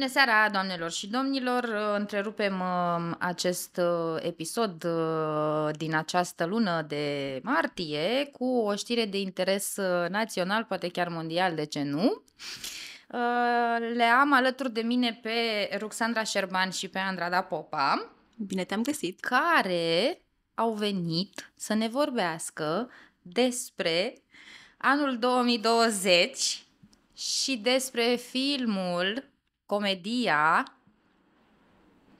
Bună seara, doamnelor și domnilor! Uh, întrerupem uh, acest uh, episod din această lună de martie cu o știre de interes național, poate chiar mondial, de ce nu? Le am alături de mine pe Ruxandra Șerban și pe Andrada Popa. Bine te-am găsit! Care au venit să ne vorbească despre anul 2020 și despre filmul comedia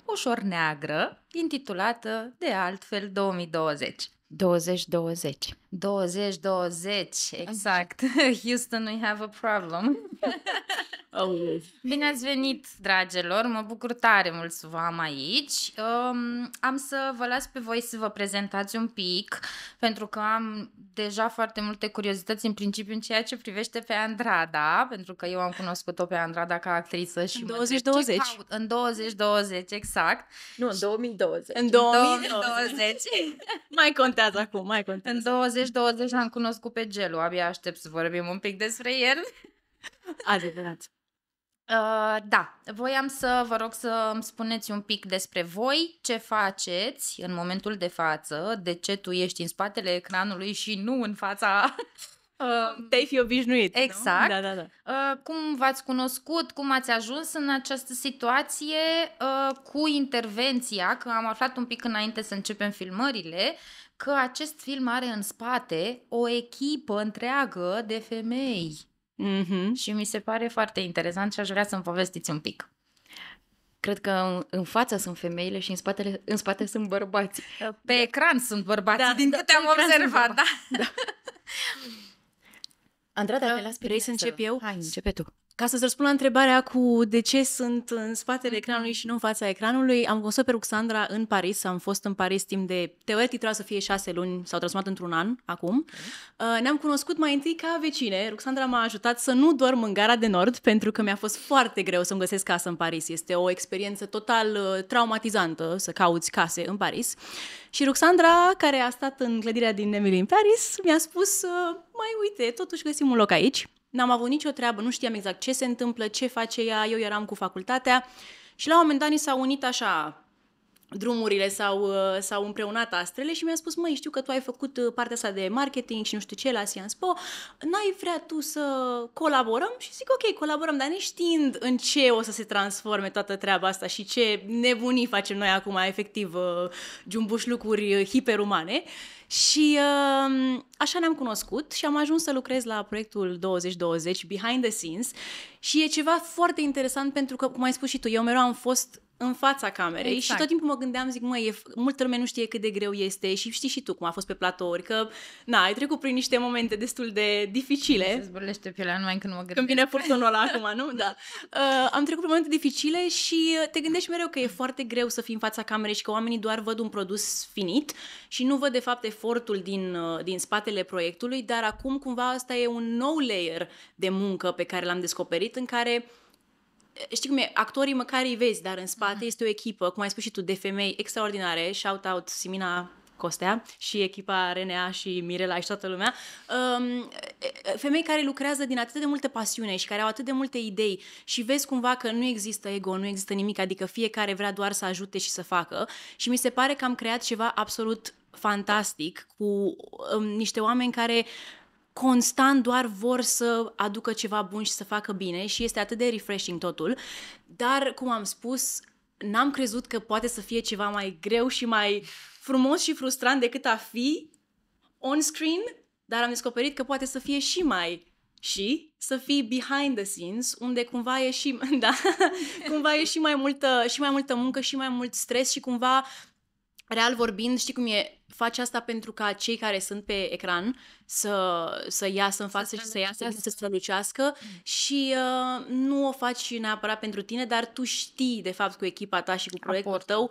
ușor neagră, intitulată de altfel 2020. 2020. 2020, exact. Houston, we have a problem. Oh, Bine ați venit, dragilor! Mă bucur tare mult să vă am aici. Um, am să vă las pe voi să vă prezentați un pic, pentru că am deja foarte multe curiozități în principiu în ceea ce privește pe Andrada, pentru că eu am cunoscut-o pe Andrada ca actriță și 2020. Caut, În 2020, exact. Nu, în 2020. În 2020. Mai contează contează acum, mai contează. În 2020 l-am cunoscut pe Gelu, abia aștept să vorbim un pic despre el. Adevărat. Uh, da, voiam să vă rog să îmi spuneți un pic despre voi, ce faceți în momentul de față, de ce tu ești în spatele ecranului și nu în fața... Uh, Te-ai fi obișnuit. Exact. Nu? Da, da, da. Uh, cum v-ați cunoscut, cum ați ajuns în această situație uh, cu intervenția, că am aflat un pic înainte să începem filmările, că acest film are în spate o echipă întreagă de femei. Mm-hmm. Și mi se pare foarte interesant și aș vrea să-mi povestiți un pic. Cred că în, fața față sunt femeile și în, spatele, în spate sunt bărbați. Pe ecran sunt bărbați, da, din da, câte am observat. Da. da. Andrada, te las pe Vrei să încep eu? Hai, începe tu. Ca să-ți răspund la întrebarea cu de ce sunt în spatele ecranului și nu în fața ecranului, am cunoscut pe Ruxandra în Paris, am fost în Paris timp de, teoretic trebuia să fie șase luni, s-au transformat într-un an acum. Okay. Uh, ne-am cunoscut mai întâi ca vecine, Ruxandra m-a ajutat să nu dorm în gara de nord, pentru că mi-a fost foarte greu să-mi găsesc casă în Paris. Este o experiență total uh, traumatizantă să cauți case în Paris. Și Ruxandra, care a stat în clădirea din Emily în Paris, mi-a spus, uh, mai uite, totuși găsim un loc aici. N-am avut nicio treabă, nu știam exact ce se întâmplă, ce face ea, eu eram cu facultatea și la un moment dat ni s-au unit așa drumurile sau uh, au împreunat astrele și mi-a spus, măi, știu că tu ai făcut uh, partea asta de marketing și nu știu ce la Science Po, n-ai vrea tu să colaborăm? Și zic, ok, colaborăm, dar neștiind în ce o să se transforme toată treaba asta și ce nebunii facem noi acum, efectiv, jumbușlucuri uh, lucruri hiperumane. Și uh, așa ne-am cunoscut și am ajuns să lucrez la proiectul 2020 Behind the Scenes și e ceva foarte interesant pentru că, cum ai spus și tu, eu mereu am fost în fața camerei exact. și tot timpul mă gândeam, zic, măi, e, multă lume nu știe cât de greu este și știi și tu cum a fost pe platouri, că, na, ai trecut prin niște momente destul de dificile. Se zburlește pielea numai când mă gândesc. Când vine furtunul ăla acum, nu? Da. Uh, am trecut prin momente dificile și uh, te gândești mereu că e foarte greu să fii în fața camerei și că oamenii doar văd un produs finit și nu văd, de fapt, efortul din, uh, din spatele proiectului, dar acum, cumva, asta e un nou layer de muncă pe care l-am descoperit în care știi cum e, actorii măcar îi vezi, dar în spate mhm. este o echipă, cum ai spus și tu, de femei extraordinare. Shout out Simina Costea și echipa RNA și Mirela și toată lumea, um, femei care lucrează din atât de multe pasiune și care au atât de multe idei și vezi cumva că nu există ego, nu există nimic, adică fiecare vrea doar să ajute și să facă și mi se pare că am creat ceva absolut fantastic cu um, niște oameni care uh, constant doar vor să aducă ceva bun și să facă bine și este atât de refreshing totul, dar, cum am spus, n-am crezut că poate să fie ceva mai greu și mai frumos și frustrant decât a fi on-screen, dar am descoperit că poate să fie și mai și să fii behind the scenes, unde cumva e și, da, cumva e și mai multă, și mai multă muncă și mai mult stres și cumva real vorbind, știi cum e, faci asta pentru ca cei care sunt pe ecran să, să iasă în față și să iasă, să exact. strălucească mm. și uh, nu o faci neapărat pentru tine, dar tu știi, de fapt, cu echipa ta și cu proiectul Aport. tău,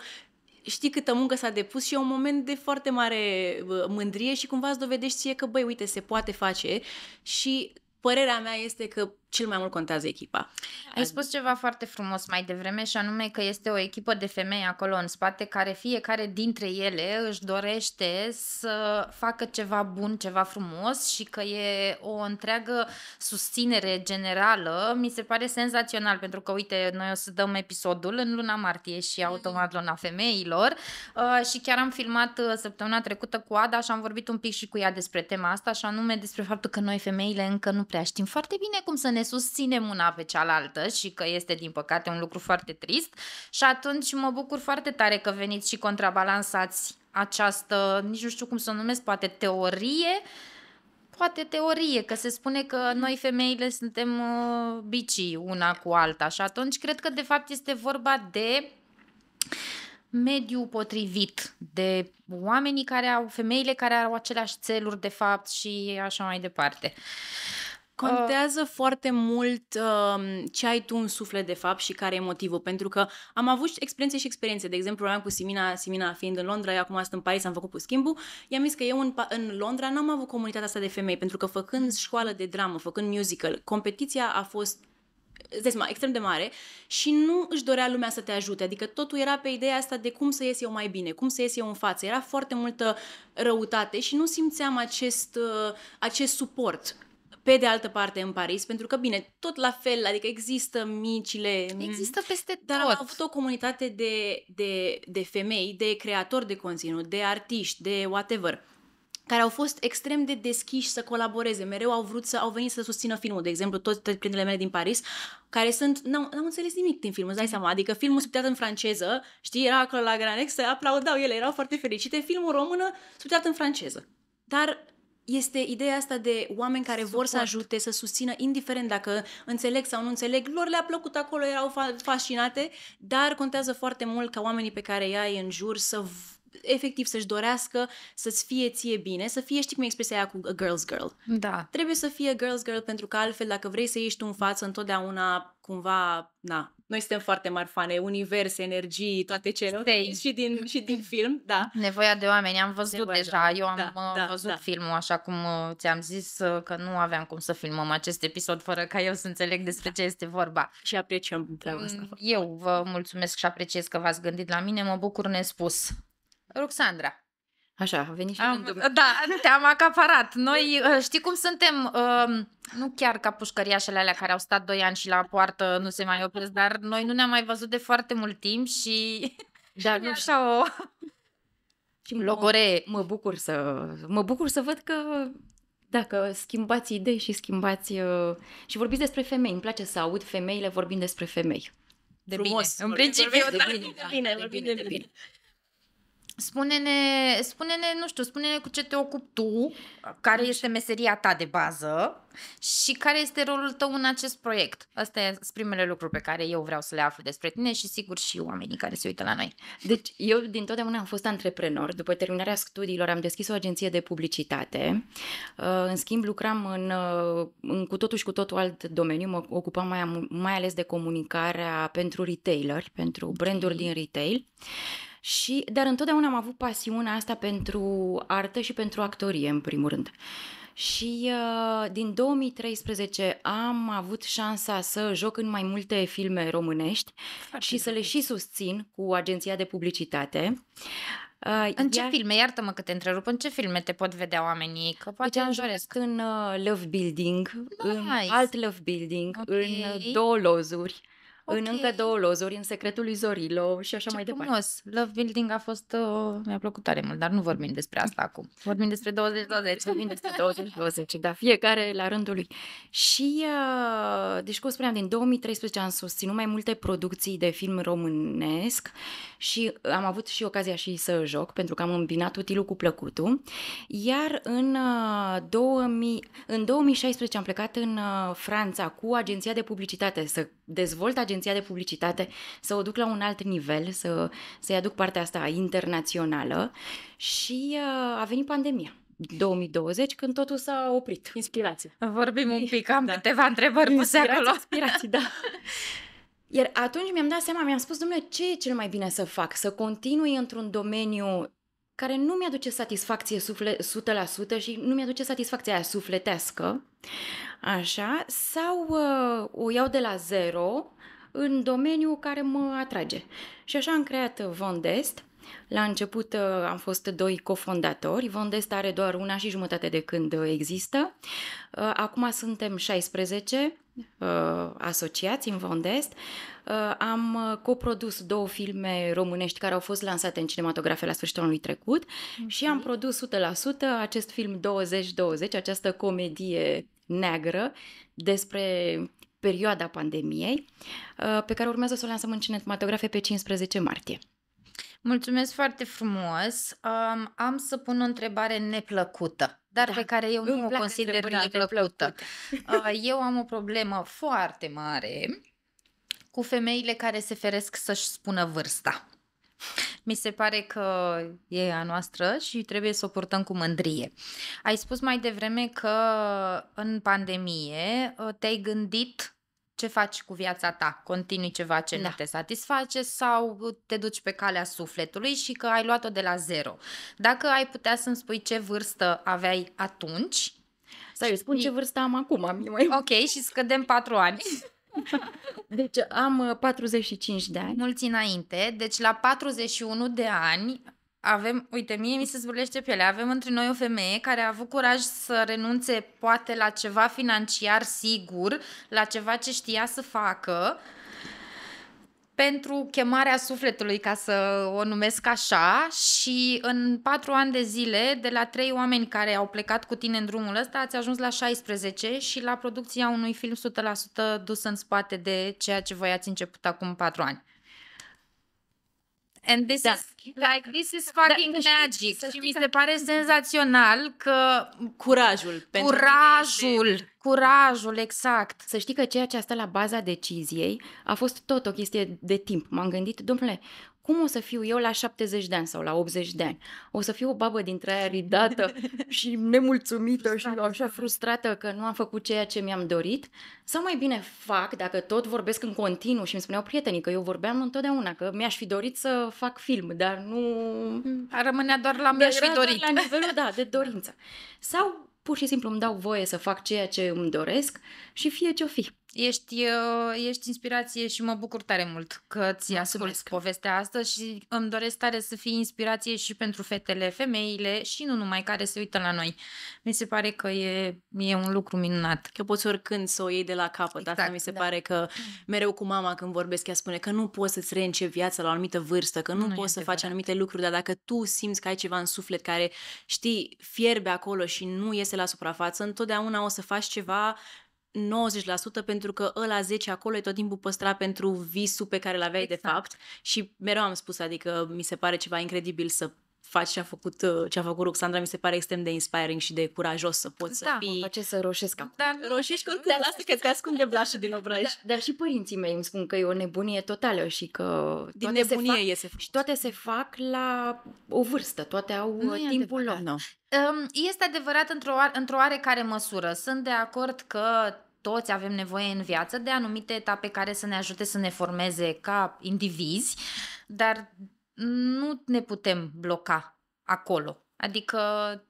știi câtă muncă s-a depus și e un moment de foarte mare uh, mândrie și cumva îți dovedești ție că, băi, uite, se poate face și părerea mea este că cel mai mult contează echipa. Ai spus ceva foarte frumos mai devreme și anume că este o echipă de femei acolo în spate care fiecare dintre ele își dorește să facă ceva bun, ceva frumos și că e o întreagă susținere generală. Mi se pare senzațional pentru că, uite, noi o să dăm episodul în luna martie și mm-hmm. automat luna femeilor uh, și chiar am filmat uh, săptămâna trecută cu Ada și am vorbit un pic și cu ea despre tema asta și anume despre faptul că noi femeile încă nu prea știm foarte bine cum să ne ne susținem una pe cealaltă și că este, din păcate, un lucru foarte trist. Și atunci mă bucur foarte tare că veniți și contrabalansați această, nici nu știu cum să o numesc, poate teorie, poate teorie, că se spune că noi femeile suntem uh, bicii una cu alta și atunci cred că de fapt este vorba de mediu potrivit, de oamenii care au, femeile care au aceleași țeluri de fapt și așa mai departe. Contează uh, foarte mult uh, ce ai tu în suflet, de fapt, și care e motivul. Pentru că am avut experiențe și experiențe. De exemplu, am cu Simina, Simina fiind în Londra, eu acum sunt în Paris, am făcut cu schimbul. I-am zis că eu în, în Londra n-am avut comunitatea asta de femei, pentru că făcând școală de dramă, făcând musical, competiția a fost Zesma, extrem de mare și nu își dorea lumea să te ajute. Adică totul era pe ideea asta de cum să ies eu mai bine, cum să ies eu în față. Era foarte multă răutate și nu simțeam acest, uh, acest suport pe de altă parte în Paris, pentru că, bine, tot la fel, adică există micile... Mm, există peste tot. Dar au avut o comunitate de, de, de femei, de creatori de conținut, de artiști, de whatever, care au fost extrem de deschiși să colaboreze. Mereu au vrut să au venit să susțină filmul, de exemplu, toți prietenele mele din Paris, care sunt, n-au, n-au înțeles nimic din film, îți dai seama, adică filmul subtitrat în franceză, știi, era acolo la Granex, se aplaudau ele, erau foarte fericite, filmul română subtitrat în franceză. Dar este ideea asta de oameni care Suport. vor să ajute, să susțină, indiferent dacă înțeleg sau nu înțeleg, lor le-a plăcut acolo, erau fascinate, dar contează foarte mult ca oamenii pe care îi ai în jur să efectiv să-și dorească să-ți fie ție bine, să fie, știi cum e expresia aia cu a girl's girl. Da. Trebuie să fie girl's girl pentru că altfel dacă vrei să ieși tu în față întotdeauna cumva, na, noi suntem foarte mari fane, univers, energii, toate cele, Stay. și din, și din film, da. Nevoia de oameni, am văzut Nevoia deja, eu am da, uh, da, văzut da. filmul, așa cum uh, ți-am zis uh, că nu aveam cum să filmăm acest episod fără ca eu să înțeleg despre da. ce este vorba. Și apreciem treaba asta. Mm, eu vă mulțumesc și apreciez că v-ați gândit la mine, mă bucur nespus. Ruxandra, Așa, a venit și Am, Da, te-am acaparat. Noi uh, știi cum suntem, um, nu chiar ca pușcăriașele alea care au stat 2 ani și la poartă nu se mai opresc, dar noi nu ne-am mai văzut de foarte mult timp și... Da, nu așa o... Și logore, mă bucur să, mă bucur să văd că dacă schimbați idei și schimbați uh, și vorbiți despre femei, îmi place să aud femeile vorbind despre femei. De Frumos, bine, în da. principiu, de bine, de bine, da, de bine, de bine. De bine. Spune-ne, spune-ne, nu știu, spune-ne cu ce te ocupi tu, care deci- este meseria ta de bază și care este rolul tău în acest proiect. Astea sunt primele lucruri pe care eu vreau să le aflu despre tine și sigur și oamenii care se uită la noi. Deci eu din totdeauna am fost antreprenor. După terminarea studiilor am deschis o agenție de publicitate. Uh, în schimb lucram în, uh, în cu totul și cu totul alt domeniu. Mă ocupam mai, mai ales de comunicarea pentru retailer, pentru branduri okay. din retail. Și, dar întotdeauna am avut pasiunea asta pentru artă și pentru actorie, în primul rând. Și uh, din 2013 am avut șansa să joc în mai multe filme românești Foarte și să le și susțin cu agenția de publicitate. Uh, în ce iar... filme, iartă-mă că te întrerup, în ce filme te pot vedea oamenii? Că poate deci am jucat în uh, Love Building, nice. în alt Love Building, okay. în uh, două lozuri okay. în încă două lozuri, în secretul lui Zorilo și așa Ce mai departe. Frumos. Love Building a fost, uh, mi-a plăcut tare mult, dar nu vorbim despre asta acum. Vorbim despre 2020. Vorbim despre 2020, dar fiecare la rândul lui. Și, uh, deci cum spuneam, din 2013 am susținut mai multe producții de film românesc și am avut și ocazia și să joc, pentru că am îmbinat utilul cu plăcutul. Iar în, uh, 2000, în 2016 am plecat în uh, Franța cu agenția de publicitate să dezvolt agenția de publicitate, să o duc la un alt nivel, să, să-i aduc partea asta internațională și uh, a venit pandemia. 2020, când totul s-a oprit. Inspirație. Vorbim un pic, am da. câteva întrebări puse acolo. Inspirație, da. Iar atunci mi-am dat seama, mi-am spus, domnule, ce e cel mai bine să fac? Să continui într-un domeniu care nu mi-aduce satisfacție suflet, 100% și nu mi-aduce satisfacția aia sufletească, așa, sau uh, o iau de la zero în domeniul care mă atrage. Și așa am creat Vondest. Uh, la început uh, am fost doi cofondatori, Vondest are doar una și jumătate de când uh, există. Uh, acum suntem 16 asociați în Vondest. Am coprodus două filme românești care au fost lansate în cinematografe la sfârșitul anului trecut și am produs 100% acest film 2020, această comedie neagră despre perioada pandemiei, pe care urmează să o lansăm în cinematografe pe 15 martie. Mulțumesc foarte frumos. Um, am să pun o întrebare neplăcută, dar da. pe care eu Îmi nu o consider neplăcută. Uh, eu am o problemă foarte mare cu femeile care se feresc să-și spună vârsta. Mi se pare că e a noastră și trebuie să o purtăm cu mândrie. Ai spus mai devreme că în pandemie uh, te-ai gândit ce faci cu viața ta? Continui ceva ce da. nu te satisface sau te duci pe calea sufletului și că ai luat-o de la zero? Dacă ai putea să-mi spui ce vârstă aveai atunci... Să eu spun ce vârstă am acum. Am mai... Ok, și scădem patru ani. Deci am 45 uh, de ani. Mulți înainte, deci la 41 de ani avem, uite, mie mi se zburlește pielea, avem între noi o femeie care a avut curaj să renunțe poate la ceva financiar sigur, la ceva ce știa să facă, pentru chemarea sufletului, ca să o numesc așa, și în patru ani de zile, de la trei oameni care au plecat cu tine în drumul ăsta, ați ajuns la 16 și la producția unui film 100% dus în spate de ceea ce voi ați început acum patru ani. And this da. is like this is fucking da, magic. Știi, și mi se pare senzațional că curajul, curajul, este... curajul exact. Să știi că ceea ce a stat la baza deciziei a fost tot o chestie de timp. M-am gândit, domnule, cum o să fiu eu la 70 de ani sau la 80 de ani? O să fiu o babă dintre aia ridată și nemulțumită frustrată. și așa frustrată că nu am făcut ceea ce mi-am dorit? Sau mai bine fac, dacă tot vorbesc în continuu și îmi spuneau prietenii că eu vorbeam întotdeauna, că mi-aș fi dorit să fac film, dar nu... Mm. A rămânea doar la mi-aș fi dorit. La nivelul, da, de dorință. Sau pur și simplu îmi dau voie să fac ceea ce îmi doresc și fie ce-o fi. Ești, uh, ești inspirație și mă bucur tare mult că ți asculti povestea asta și îmi doresc tare să fii inspirație și pentru fetele, femeile și nu numai care se uită la noi. Mi se pare că e, e un lucru minunat. Că poți oricând să o iei de la capăt. Exact, asta mi se da. pare că mereu cu mama când vorbesc ea spune că nu poți să-ți reîncepi viața la o anumită vârstă, că nu, nu poți să faci anumite lucruri, dar dacă tu simți că ai ceva în suflet care, știi, fierbe acolo și nu iese la suprafață, întotdeauna o să faci ceva 90% pentru că ăla 10 acolo e tot timpul păstrat pentru visul pe care l aveai exact. de fapt și mereu am spus, adică mi se pare ceva incredibil să faci ce a făcut, uh, ce a făcut Roxandra mi se pare extrem de inspiring și de curajos să poți da, să fii. Da, face să roșesc da, acum. Da, roșești cu da, lasă că te ascunde blașul din obraj. Da, dar și părinții mei îmi spun că e o nebunie totală și că din nebunie se fac, iese Și toate se fac la o vârstă, toate au nu timpul lor. No. Este adevărat într-o, într-o oarecare măsură. Sunt de acord că toți avem nevoie în viață de anumite etape care să ne ajute să ne formeze ca indivizi, dar nu ne putem bloca acolo. Adică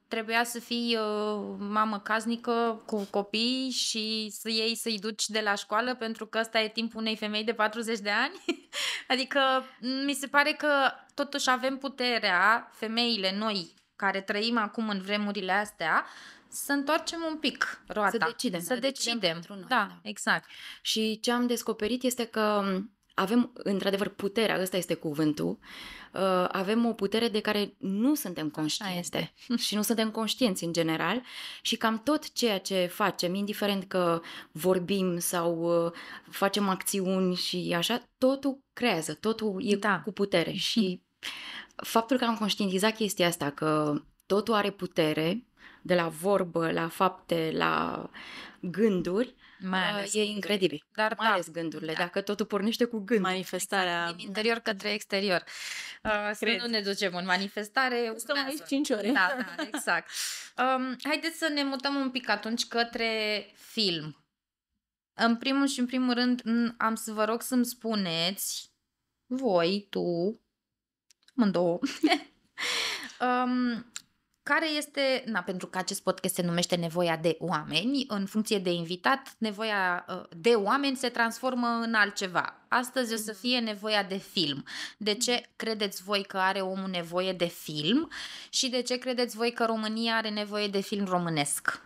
trebuia să fii uh, mamă casnică cu copii și să iei să-i duci de la școală pentru că ăsta e timpul unei femei de 40 de ani. adică mm, mi se pare că totuși avem puterea, femeile noi care trăim acum în vremurile astea, să întoarcem un pic roata. Să decidem. Să, să decidem. decidem. Noi, da, da, exact. Și ce am descoperit este că mm, avem, într-adevăr, puterea, ăsta este cuvântul, uh, avem o putere de care nu suntem conștienți și nu suntem conștienți în general și cam tot ceea ce facem, indiferent că vorbim sau uh, facem acțiuni și așa, totul creează, totul e da. cu putere și faptul că am conștientizat chestia asta, că totul are putere, de la vorbă, la fapte, la gânduri, uh, mai ă, ales. E incredibil. Dar mai da. ales gândurile, da. dacă totul pornește cu gând. Manifestarea. Din interior către exterior. Uh, Să nu ne ducem în manifestare. Stăm aici 5 ore. Da, da, exact. Um, haideți să ne mutăm un pic atunci către film. În primul și în primul rând am să vă rog să-mi spuneți voi, tu, mândouă, um, care este, na, pentru că acest podcast se numește Nevoia de oameni, în funcție de invitat, nevoia ă, de oameni se transformă în altceva. Astăzi o să fie nevoia de film. De ce credeți voi că are omul nevoie de film și de ce credeți voi că România are nevoie de film românesc?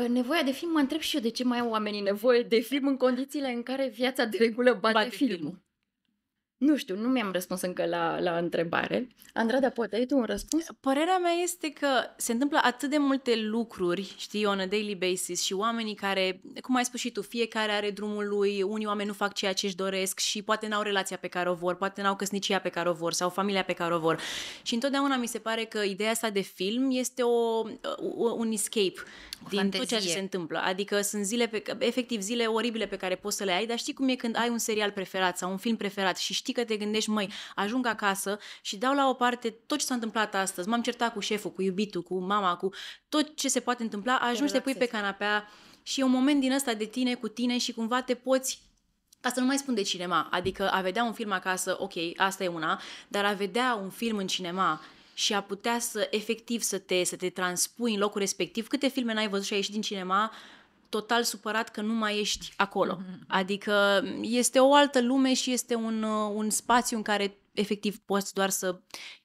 Ă, nevoia de film, mă întreb și eu de ce mai au oamenii nevoie de film în condițiile în care viața de regulă bate, bate filmul. filmul. Nu știu, nu mi-am răspuns încă la, la întrebare. Andrada, poate ai tu un răspuns? Părerea mea este că se întâmplă atât de multe lucruri, știi, on a daily basis și oamenii care, cum ai spus și tu, fiecare are drumul lui, unii oameni nu fac ceea ce își doresc și poate n-au relația pe care o vor, poate n-au căsnicia pe care o vor sau familia pe care o vor. Și întotdeauna mi se pare că ideea asta de film este o, un escape din tot ceea ce se întâmplă. Adică sunt zile, pe, efectiv zile oribile pe care poți să le ai, dar știi cum e când ai un serial preferat sau un film preferat și știi că te gândești, măi, ajung acasă și dau la o parte tot ce s-a întâmplat astăzi. M-am certat cu șeful, cu iubitul, cu mama, cu tot ce se poate întâmpla, ajungi te, te pui pe canapea și e un moment din ăsta de tine cu tine și cumva te poți ca să nu mai spun de cinema, adică a vedea un film acasă, ok, asta e una, dar a vedea un film în cinema și a putea să efectiv să te, să te transpui în locul respectiv, câte filme n-ai văzut și ai ieșit din cinema total supărat că nu mai ești acolo. Mm-hmm. Adică este o altă lume și este un, uh, un spațiu în care efectiv poți doar să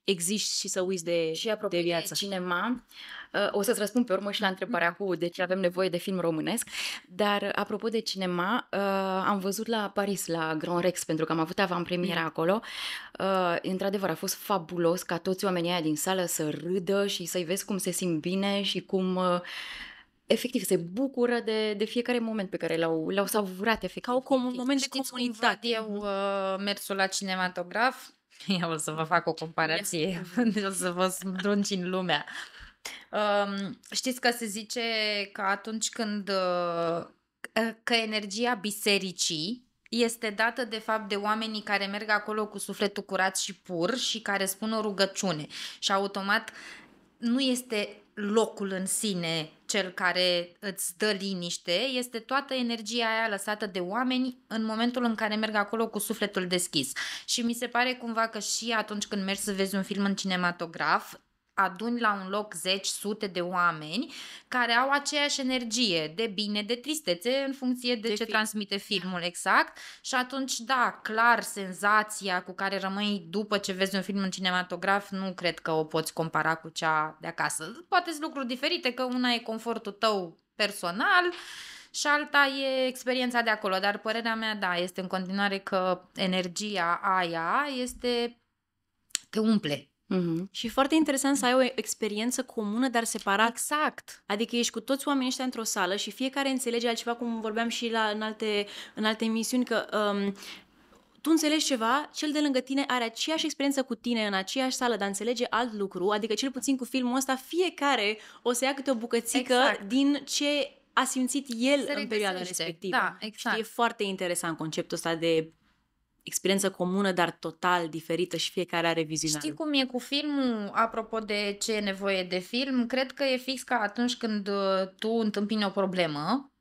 existi și să uiți de, și de viață. Și cinema, Uh, o să-ți răspund pe urmă și la mhm. întrebarea cu de ce avem nevoie de film românesc, dar apropo de cinema, uh, am văzut la Paris, la Grand Rex, pentru că am avut avantpremiera mhm. acolo. Uh, într-adevăr, a fost fabulos ca toți oamenii aia din sală să râdă și să-i vezi cum se simt bine și cum efectiv se bucură de, de fiecare moment pe care l-au, l-au savurat efectiv. Ca un moment de comunitate. Eu mhm. uh, mersul la cinematograf, eu o să vă fac o comparație, o să vă strunci în lumea. Știți că se zice că atunci când uh, că energia bisericii este dată de fapt de oamenii care merg acolo cu sufletul curat și pur și care spun o rugăciune și automat nu este locul în sine cel care îți dă liniște, este toată energia aia lăsată de oameni în momentul în care merg acolo cu sufletul deschis. Și mi se pare cumva că și atunci când mergi să vezi un film în cinematograf, aduni la un loc zeci, sute de oameni care au aceeași energie de bine, de tristețe, în funcție de, de ce film. transmite filmul, exact. Și atunci, da, clar, senzația cu care rămâi după ce vezi un film în cinematograf, nu cred că o poți compara cu cea de acasă. Poate sunt lucruri diferite, că una e confortul tău personal și alta e experiența de acolo, dar părerea mea, da, este în continuare că energia aia este te umple Mm-hmm. Și e foarte interesant să ai o experiență comună, dar separat. Exact. Adică ești cu toți oamenii ăștia într-o sală și fiecare înțelege altceva, cum vorbeam și la, în, alte, în alte emisiuni, că um, tu înțelegi ceva, cel de lângă tine are aceeași experiență cu tine în aceeași sală, dar înțelege alt lucru, adică cel puțin cu filmul ăsta fiecare o să ia câte o bucățică exact. din ce a simțit el în perioada respectivă. Da, exact. Și e exact. foarte interesant conceptul ăsta de experiență comună, dar total diferită și fiecare are viziunea. Știi cum e cu filmul? Apropo de ce e nevoie de film, cred că e fix ca atunci când uh, tu întâmpini o problemă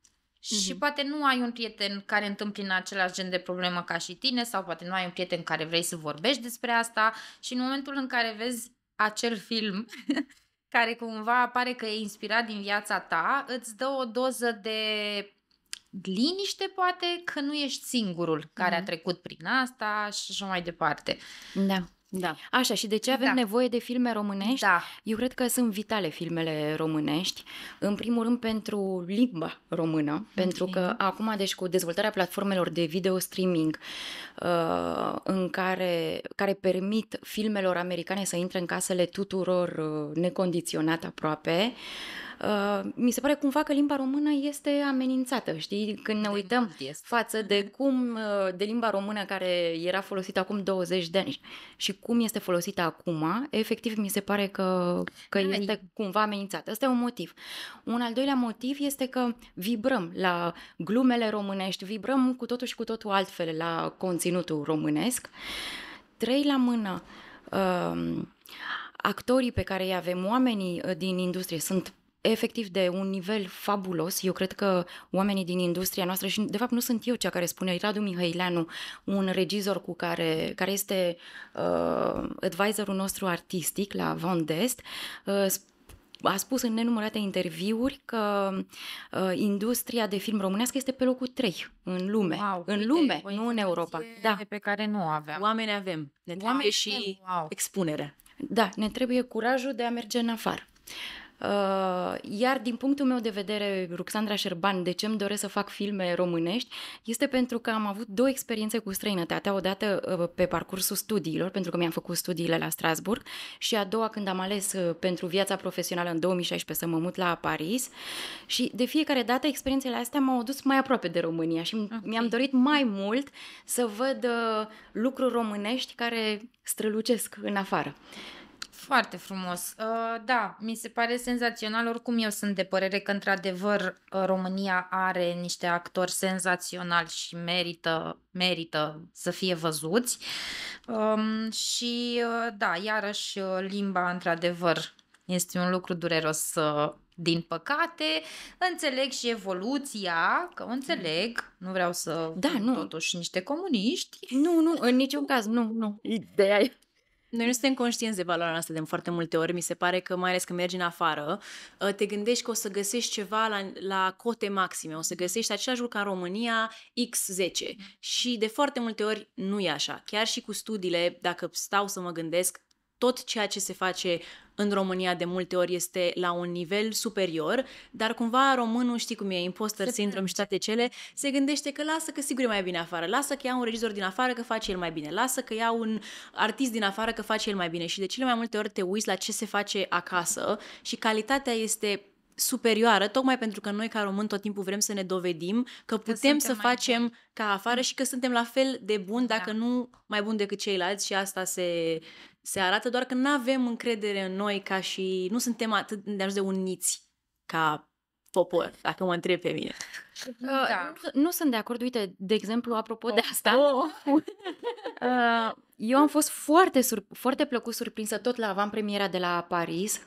și mm-hmm. poate nu ai un prieten care întâmpină același gen de problemă ca și tine sau poate nu ai un prieten care vrei să vorbești despre asta și în momentul în care vezi acel film care cumva pare că e inspirat din viața ta, îți dă o doză de liniște poate că nu ești singurul care mm-hmm. a mhm. trecut prin asta și așa mai departe. Da. Da. Așa, și de ce avem da. nevoie de filme românești? Da. Eu cred că sunt vitale filmele românești, în primul rând pentru limba română, okay. pentru că acum, deci cu dezvoltarea platformelor de video streaming uh, în care, care permit filmelor americane să intre în casele tuturor uh, necondiționat aproape, uh, Uh, mi se pare cumva că limba română este amenințată, știi? Când ne uităm față de mhm. cum, uh, de limba română care era folosită acum 20 de ani și cum este folosită acum, efectiv mi se pare că, că da, este cumva amenințată. Asta e un motiv. Un al doilea motiv este că vibrăm la glumele românești, vibrăm cu totul și cu totul altfel la conținutul românesc. Trei la mână. Uh, actorii pe care îi avem, oamenii uh, din industrie sunt efectiv de un nivel fabulos. Eu cred că oamenii din industria noastră, și de fapt nu sunt eu cea care spune, Radu Mihăileanu, un regizor cu care, care este uh, advisorul nostru artistic la Von Dest, uh, a spus în nenumărate interviuri că uh, industria de film românească este pe locul 3 în lume. Wow, în uite, lume, nu în Europa. Da. Pe care nu avem. Oameni avem. Ne trebuie Oameni și avem. Wow. expunere. Da, ne trebuie curajul de a merge în afară. Uh, iar din punctul meu de vedere, Ruxandra Șerban, de ce îmi doresc să fac filme românești, este pentru că am avut două experiențe cu străinătatea, odată uh, pe parcursul studiilor, pentru că mi-am făcut studiile la Strasburg, și a doua când am ales uh, pentru viața profesională în 2016 să mă mut la Paris. Și de fiecare dată experiențele astea m-au dus mai aproape de România și okay. mi-am dorit mai mult să văd lucruri românești care strălucesc în afară. Foarte frumos. Uh, da, mi se pare senzațional. Oricum eu sunt de părere că într-adevăr uh, România are niște actori senzaționali și merită, merită să fie văzuți. Um, și uh, da, iarăși limba într-adevăr este un lucru dureros din păcate, înțeleg și evoluția, că înțeleg, nu vreau să da, nu. totuși niște comuniști. Nu, nu, în niciun caz, nu, nu. Ideea e noi nu suntem conștienți de valoarea asta de foarte multe ori. Mi se pare că, mai ales când mergi în afară, ă, te gândești că o să găsești ceva la, la cote maxime, o să găsești același lucru ca în România X10. Și de foarte multe ori nu e așa. Chiar și cu studiile, dacă stau să mă gândesc, tot ceea ce se face în România de multe ori este la un nivel superior, dar cumva românul, știi cum e, imposter syndrome și toate cele, se gândește că lasă că sigur e mai bine afară, lasă că ia un regizor din afară că face el mai bine, lasă că ia un artist din afară că face el mai bine și de cele mai multe ori te uiți la ce se face acasă și calitatea este superioară, tocmai pentru că noi ca români tot timpul vrem să ne dovedim că, că putem să facem bun. ca afară și că suntem la fel de buni, da. dacă da. nu mai buni decât ceilalți și asta se se arată doar că nu avem încredere în noi ca și nu suntem atât de ajuns de uniți ca popor, da. dacă mă întreb pe mine. Da. Uh, nu, nu sunt de acord. Uite, de exemplu, apropo oh. de asta, oh. Uh, eu am fost foarte, sur- foarte plăcut surprinsă tot la premiera de la Paris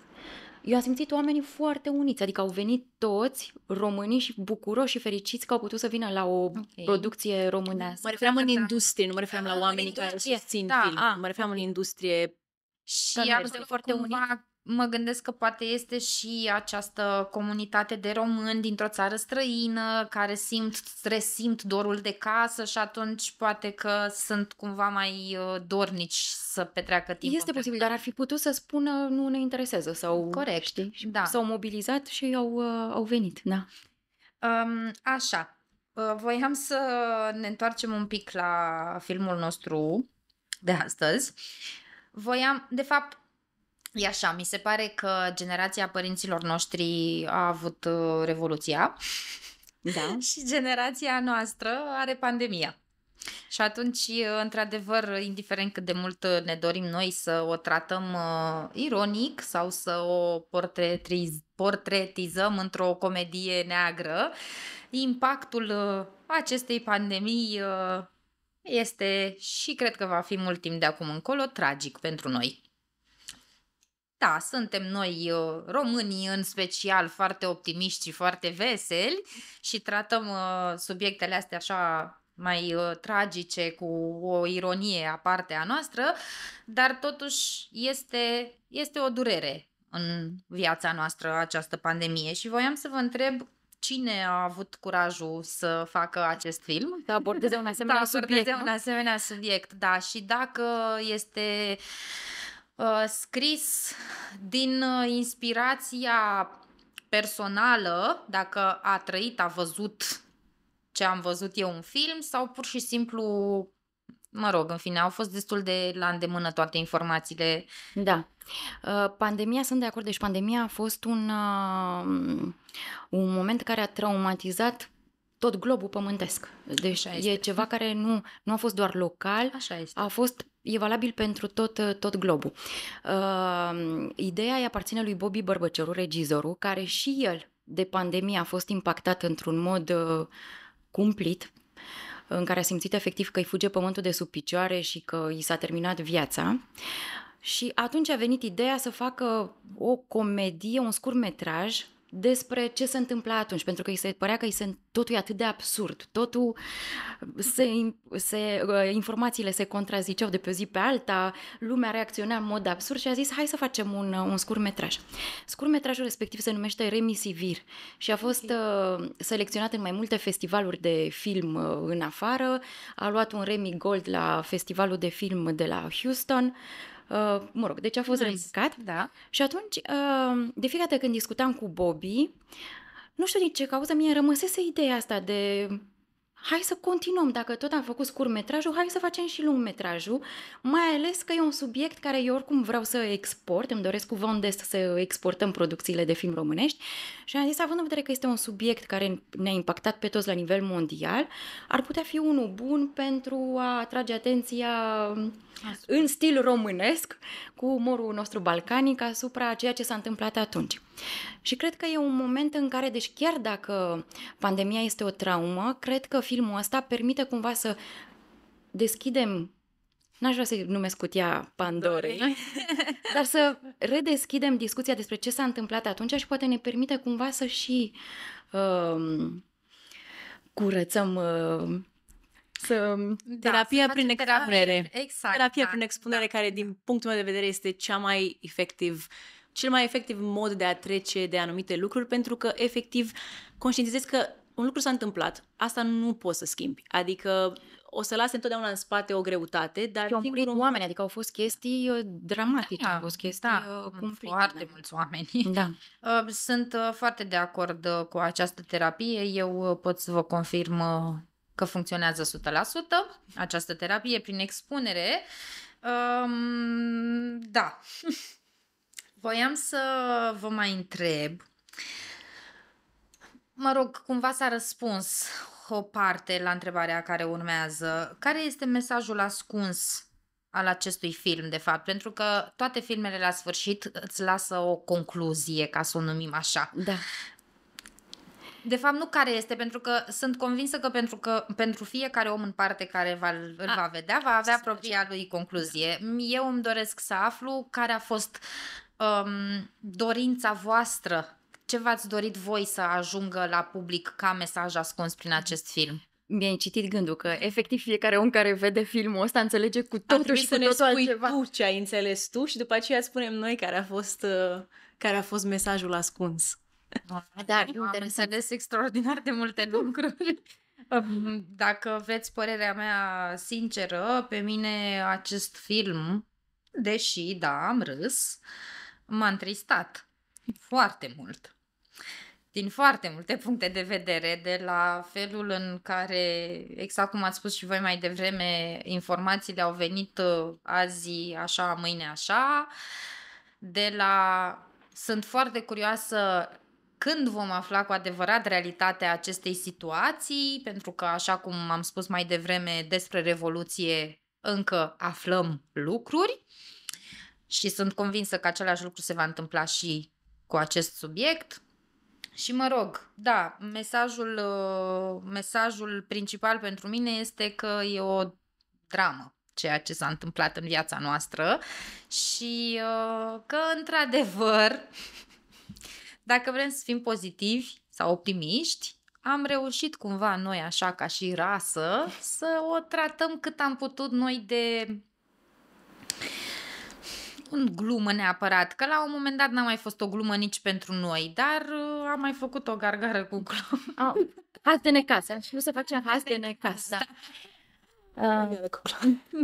eu am simțit oamenii foarte uniți, adică au venit toți românii și bucuroși și fericiți că au putut să vină la o okay. producție românească. Mă refeream în exact. industrie, nu mă refeream la oamenii care susțin da, film, a, mă refeream în industrie. Și am foarte unit mă gândesc că poate este și această comunitate de români dintr-o țară străină care simt, resimt dorul de casă și atunci poate că sunt cumva mai uh, dornici să petreacă timp. Este posibil, dar ar fi putut să spună nu ne interesează sau Corect, știi, da. s-au mobilizat și au, uh, au venit, da. Um, așa, uh, voiam să ne întoarcem un pic la filmul nostru de astăzi. Voiam, de fapt, E așa, mi se pare că generația părinților noștri a avut uh, revoluția da. și generația noastră are pandemia. Și atunci, uh, într-adevăr, indiferent cât de mult uh, ne dorim noi să o tratăm uh, ironic sau să o portretiz- portretizăm într-o comedie neagră, impactul uh, acestei pandemii uh, este și cred că va fi mult timp de acum încolo tragic pentru noi da, suntem noi uh, românii în special foarte optimiști și foarte veseli și tratăm uh, subiectele astea așa mai uh, tragice cu o ironie aparte a noastră, dar totuși este, este o durere în viața noastră această pandemie și voiam să vă întreb cine a avut curajul să facă acest film. Să abordeze un asemenea da, subiect. un asemenea subiect, da, și dacă este uh, Uh, scris din uh, inspirația personală, dacă a trăit, a văzut ce am văzut eu în film sau pur și simplu, mă rog, în fine, au fost destul de la îndemână toate informațiile. Da. Uh, pandemia, sunt de acord, deci pandemia a fost un, un moment care a traumatizat tot globul pământesc. Deci Așa este. e ceva care nu, nu a fost doar local, Așa este. a fost e valabil pentru tot, uh, tot globul. Uh, ideea îi aparține lui Bobby Bărbăcioru, regizorul, care și el de pandemie a fost impactat într-un mod uh, cumplit, în care a simțit efectiv că îi fuge pământul de sub picioare și că i s-a terminat viața. Și atunci a venit ideea să facă o comedie, un scurt metraj despre ce se întâmpla atunci, pentru că îi se părea că îi se, totul e atât de absurd, totul se, se, uh, informațiile se contraziceau de pe o zi pe alta, lumea reacționa în mod absurd și a zis hai să facem un, uh, un Scurt metrajul respectiv se numește Remisivir și a fost okay. Uh, selecționat în mai multe festivaluri de film în afară, a luat un Remi Gold la festivalul de film de la Houston, uh, Uh, mă rog, deci a fost nice. Da. Și atunci, uh, de fiecare dată când discutam cu Bobby, nu știu din ce cauză, mie rămăsese ideea asta de hai să continuăm, dacă tot am făcut scurtmetrajul, hai să facem și lungmetrajul, mai ales că e un subiect care eu oricum vreau să export, îmi doresc cu Von Dest să exportăm producțiile de film românești și am zis, având în vedere că este un subiect care ne-a impactat pe toți la nivel mondial, ar putea fi unul bun pentru a atrage atenția în stil românesc, cu umorul nostru balcanic, asupra ceea ce s-a întâmplat atunci. Și cred că e un moment în care, deci chiar dacă pandemia este o traumă, cred că filmul ăsta permite cumva să deschidem n-aș vrea să-i numesc cutia Pandorei, dar să redeschidem discuția despre ce s-a întâmplat atunci și poate ne permite cumva să și uh, curățăm uh, să... Da, terapia să prin expunere. Terapie, exact. Terapia da, prin expunere da, care, din punctul meu de vedere, este cea mai efectiv uh, cel mai efectiv mod de a trece de anumite lucruri pentru că efectiv conștientizezi că un lucru s-a întâmplat, asta nu poți să schimbi. Adică o să lase întotdeauna în spate o greutate, dar și singurul... oameni, adică au fost chestii uh, dramatice, da, au fost chestii da, uh, cumplite. Foarte da. mulți oameni. Da. Uh, sunt foarte de acord cu această terapie. Eu pot să vă confirm că funcționează 100% această terapie prin expunere. Um, da. Voiam să vă mai întreb. Mă rog, cumva s-a răspuns o parte la întrebarea care urmează. Care este mesajul ascuns al acestui film, de fapt, pentru că toate filmele la sfârșit îți lasă o concluzie, ca să o numim așa. Da. De fapt, nu care este, pentru că sunt convinsă că pentru, că, pentru fiecare om în parte care va, îl A, ah. va vedea, va avea propria lui concluzie. Da. Eu îmi doresc să aflu care a fost um, dorința voastră, ce v-ați dorit voi să ajungă la public ca mesaj ascuns prin acest film? mi-ai citit gândul că efectiv fiecare om care vede filmul ăsta înțelege cu totul și cu totul spui altceva. tu ce ai înțeles tu și după aceea spunem noi care a fost, uh, care a fost mesajul ascuns. Da, da am înțeles extraordinar de multe lucruri. Um, dacă veți părerea mea sinceră, pe mine acest film, deși, da, am râs, uh, m-a întristat foarte mult. Din foarte multe puncte de vedere, de la felul în care, exact cum ați spus și voi mai devreme, informațiile au venit uh, azi așa, mâine așa, de la sunt foarte curioasă când vom afla cu adevărat realitatea acestei situații, pentru că, așa cum am spus mai devreme despre Revoluție, încă aflăm lucruri și sunt convinsă că același lucru se va întâmpla și cu acest subiect. Și mă rog, da, mesajul, uh, mesajul principal pentru mine este că e o dramă ceea ce s-a întâmplat în viața noastră și uh, că, într-adevăr, dacă vrem să fim pozitivi sau optimiști, am reușit cumva noi, așa ca și rasă, să o tratăm cât am putut noi de spun glumă neapărat, că la un moment dat n-a mai fost o glumă nici pentru noi, dar uh, am mai făcut o gargară cu glumă. Oh. Haz de necasă, am Nu să facem haz de necasă. Da. da. uh,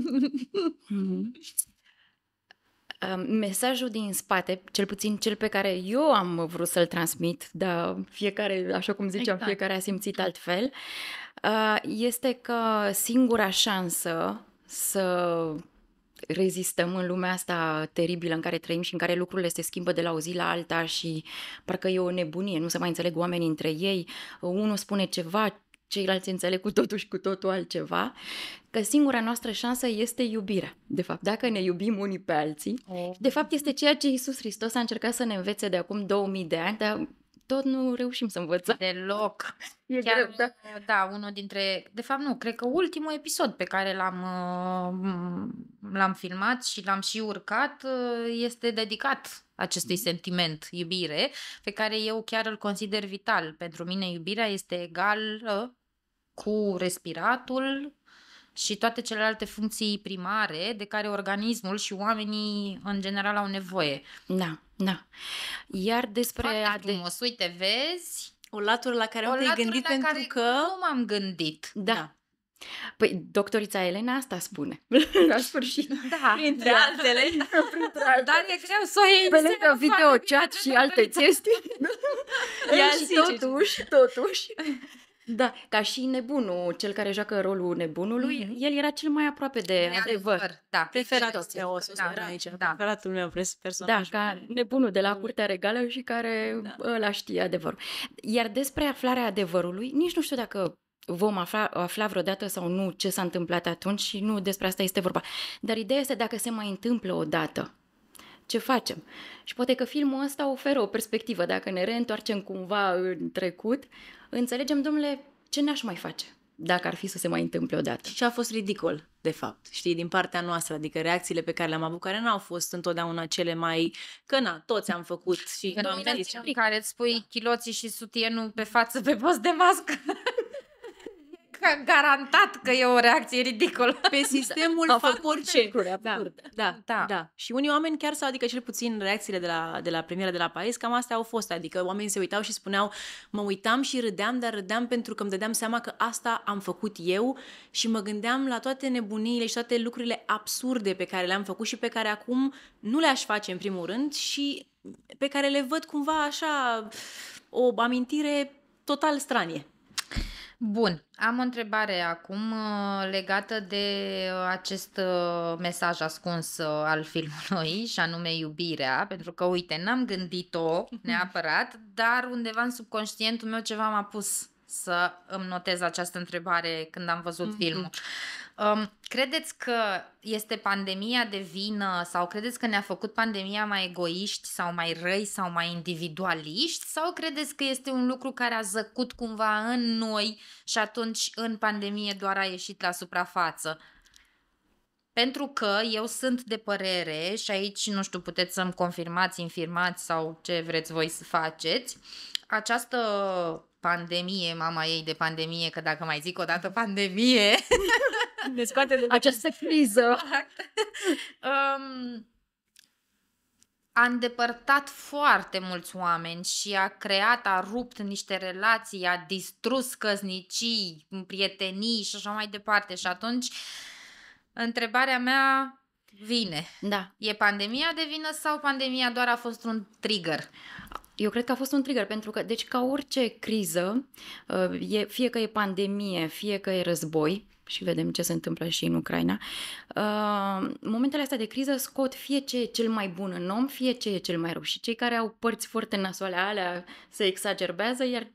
um, mesajul din spate, cel puțin cel pe care eu am vrut să-l transmit, dar fiecare, așa cum ziceam, exact. fiecare a simțit altfel, uh, este că singura șansă să rezistăm în lumea asta teribilă în care trăim și în care lucrurile se schimbă de la o zi la alta și parcă e o nebunie, nu se mai înțeleg oamenii între ei, unul spune ceva, ceilalți înțeleg cu totul și cu totul altceva, că singura noastră șansă este iubirea. De fapt, dacă ne iubim unii pe alții, oh. de fapt este ceea ce Iisus Hristos a încercat să ne învețe de acum 2000 de ani, dar tot nu reușim să învățăm. Deloc. E Chiar, greu, da. Uh, da, unul dintre, de fapt nu, cred că ultimul episod pe care l-am, uh, l-am filmat și l-am și urcat uh, este dedicat acestui mm. sentiment, iubire, pe care eu chiar îl consider vital. Pentru mine iubirea este egală cu respiratul, și toate celelalte funcții primare de care organismul și oamenii în general au nevoie. Da. Da. Iar despre... Foarte frumos, frumos, uite, vezi... O latură la care o am de gândit pentru care că... nu m-am gândit. Da. da. Păi, doctorița Elena asta spune. La sfârșit. Da. Printre da. altele. Da, Dar e greu să o iei. Pe lângă video chat și alte chestii. Iar și totuși, totuși, da, ca și nebunul, cel care joacă rolul nebunului, mm-hmm. el era cel mai aproape de Ne-a adevăr. Da, preferatul meu, o să da, da, aici, da. preferatul meu, personaj. Da, ca nebunul de la curtea regală și care da. ăla știe adevărul. Iar despre aflarea adevărului, nici nu știu dacă vom afla, afla vreodată sau nu ce s-a întâmplat atunci și nu despre asta este vorba. Dar ideea este dacă se mai întâmplă odată ce facem. Și poate că filmul ăsta oferă o perspectivă. Dacă ne reîntoarcem cumva în trecut, înțelegem, domnule, ce ne aș mai face dacă ar fi să se mai întâmple odată. Și a fost ridicol, de fapt, știi, din partea noastră, adică reacțiile pe care le-am avut, care nu au fost întotdeauna cele mai, că na, toți am făcut și... Că în care îți pui chiloții și sutienul pe față pe post de mască. Ca garantat că e o reacție ridicolă. Pe da. sistemul da, fac orice. Lucruri, da, da, da, da. Și unii oameni chiar s-au, adică cel puțin reacțiile de la, de la premiera de la Paris, cam astea au fost. Adică oamenii se uitau și spuneau, mă uitam și râdeam, dar râdeam pentru că îmi dădeam seama că asta am făcut eu și mă gândeam la toate nebuniile și toate lucrurile absurde pe care le-am făcut și pe care acum nu le-aș face în primul rând și pe care le văd cumva așa o amintire total stranie. Bun, am o întrebare acum uh, legată de uh, acest uh, mesaj ascuns al filmului și anume iubirea, pentru că uite, n-am gândit-o neapărat, dar undeva în subconștientul meu ceva m-a pus să îmi notez această întrebare când am văzut mm-hmm. filmul. Deci. Um, credeți că este pandemia de vină sau credeți că ne-a făcut pandemia mai egoiști sau mai răi sau mai individualiști sau credeți că este un lucru care a zăcut cumva în noi și atunci în pandemie doar a ieșit la suprafață? Pentru că eu sunt de părere și aici, nu știu, puteți să-mi confirmați, infirmați sau ce vreți voi să faceți, această pandemie, mama ei de pandemie, că dacă mai zic o dată pandemie, ne scoate de această criză. um, exact. a îndepărtat foarte mulți oameni și a creat, a rupt niște relații, a distrus căsnicii, prietenii și așa mai departe. Și atunci, întrebarea mea vine. Da. E pandemia de vină sau pandemia doar a fost un trigger? Eu cred că a fost un trigger, pentru că, deci, ca orice criză, uh, fie că e pandemie, fie că e război, și vedem ce se întâmplă și în Ucraina, uh, momentele astea de criză scot fie ce e cel mai bun în om, fie ce e cel mai rău. Și cei care au părți foarte nasoale alea se exagerbează, iar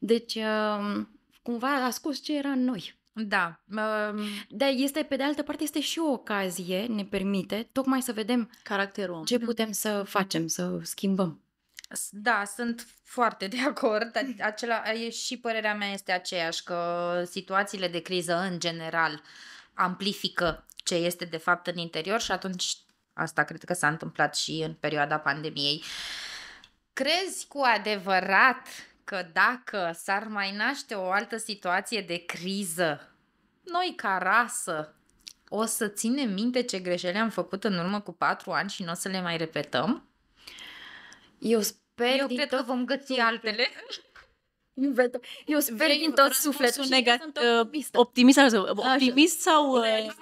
deci uh, cumva a scos ce era în noi. Da. Um... Dar este, pe de altă parte, este și o ocazie, ne permite, tocmai să vedem caracterul ce putem să facem, să schimbăm. Da, sunt foarte de acord. Acela, e, și părerea mea este aceeași, că situațiile de criză în general amplifică ce este de fapt în interior și atunci asta cred că s-a întâmplat și în perioada pandemiei. Crezi cu adevărat că dacă s-ar mai naște o altă situație de criză, noi ca rasă o să ținem minte ce greșeli am făcut în urmă cu patru ani și nu o să le mai repetăm? Eu Sper Eu din cred tot că vom găsi altele. Eu sper Vrei din tot sufletul negat, uh, optimist, optimist sau optimist sau uh, realist,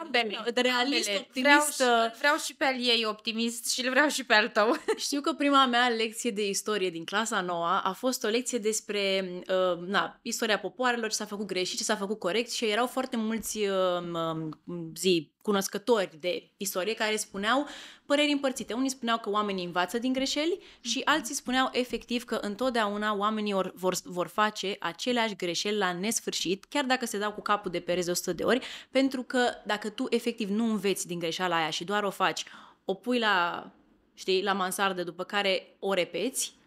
uh, realist optimist. Vreau și, vreau și pe al ei optimist și îl vreau și pe al tău. Știu că prima mea lecție de istorie din clasa noua a fost o lecție despre uh, na, istoria popoarelor, ce s-a făcut greșit, ce s-a făcut corect și erau foarte mulți uh, zi cunoscători de istorie care spuneau păreri împărțite. Unii spuneau că oamenii învață din greșeli și mhm. alții spuneau efectiv că întotdeauna oamenii or, vor, vor face aceleași greșeli la nesfârșit, chiar dacă se dau cu capul de pereze 100 de ori, pentru că dacă tu efectiv nu înveți din greșeala aia și doar o faci, o pui la, știi, la mansardă, după care o repeți,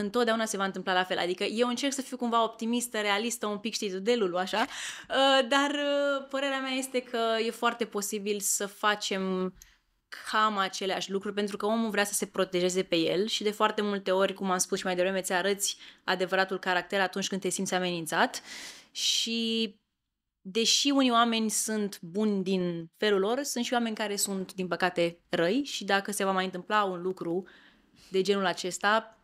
întotdeauna se va întâmpla la fel. Adică eu încerc să fiu cumva optimistă, realistă, un pic, știi, lulu, așa, uh, dar uh, părerea mea este că e foarte posibil să facem cam aceleași lucruri, pentru că omul vrea să se protejeze pe el și de foarte multe ori, cum am spus și mai devreme, ți arăți adevăratul caracter atunci când te simți amenințat și deși unii oameni sunt buni din felul lor, sunt și oameni care sunt, din păcate, răi și dacă se va mai întâmpla un lucru de genul acesta,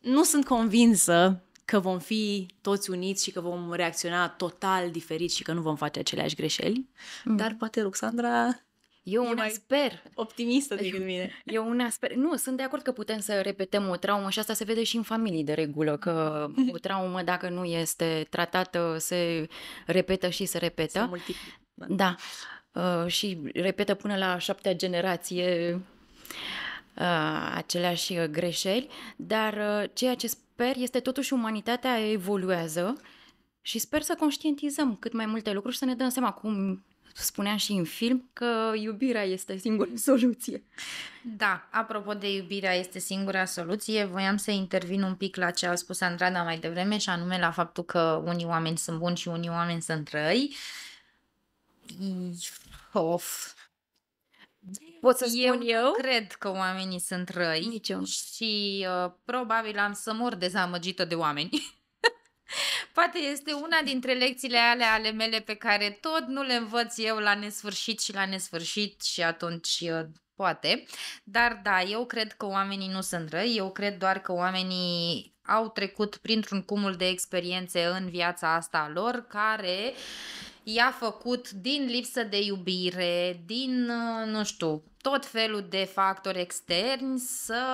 nu sunt convinsă că vom fi toți uniți și că vom reacționa total diferit și că nu vom face aceleași greșeli, mm. dar poate Ruxandra eu una sper. Optimistă decât mine. Eu una sper. Nu, sunt de acord că putem să repetăm o traumă și asta se vede și în familii de regulă, că o traumă, dacă nu este tratată, se repetă și se repetă. Se multiplică. Da. da. Uh, și repetă până la șaptea generație. Uh, Uh, aceleași uh, greșeli, dar uh, ceea ce sper este totuși umanitatea evoluează și sper să conștientizăm cât mai multe lucruri și să ne dăm seama cum spunea și în film că iubirea este singura soluție. Da, apropo de iubirea este singura soluție, voiam să intervin un pic la ce a spus Andrada mai devreme și anume la faptul că unii oameni sunt buni și unii oameni sunt răi. Of, pot să spun eu. cred că oamenii sunt răi Nici eu. și uh, probabil am să mor dezamăgită de oameni. Poate este una dintre lecțiile ale ale mele pe care tot nu le învăț eu la nesfârșit și la nesfârșit și atunci uh, poate, dar da, eu cred că oamenii nu sunt răi, eu cred doar că oamenii au trecut printr-un cumul de experiențe în viața asta a lor care i-a făcut din lipsă de iubire, din, uh, nu știu, tot felul de factori externi să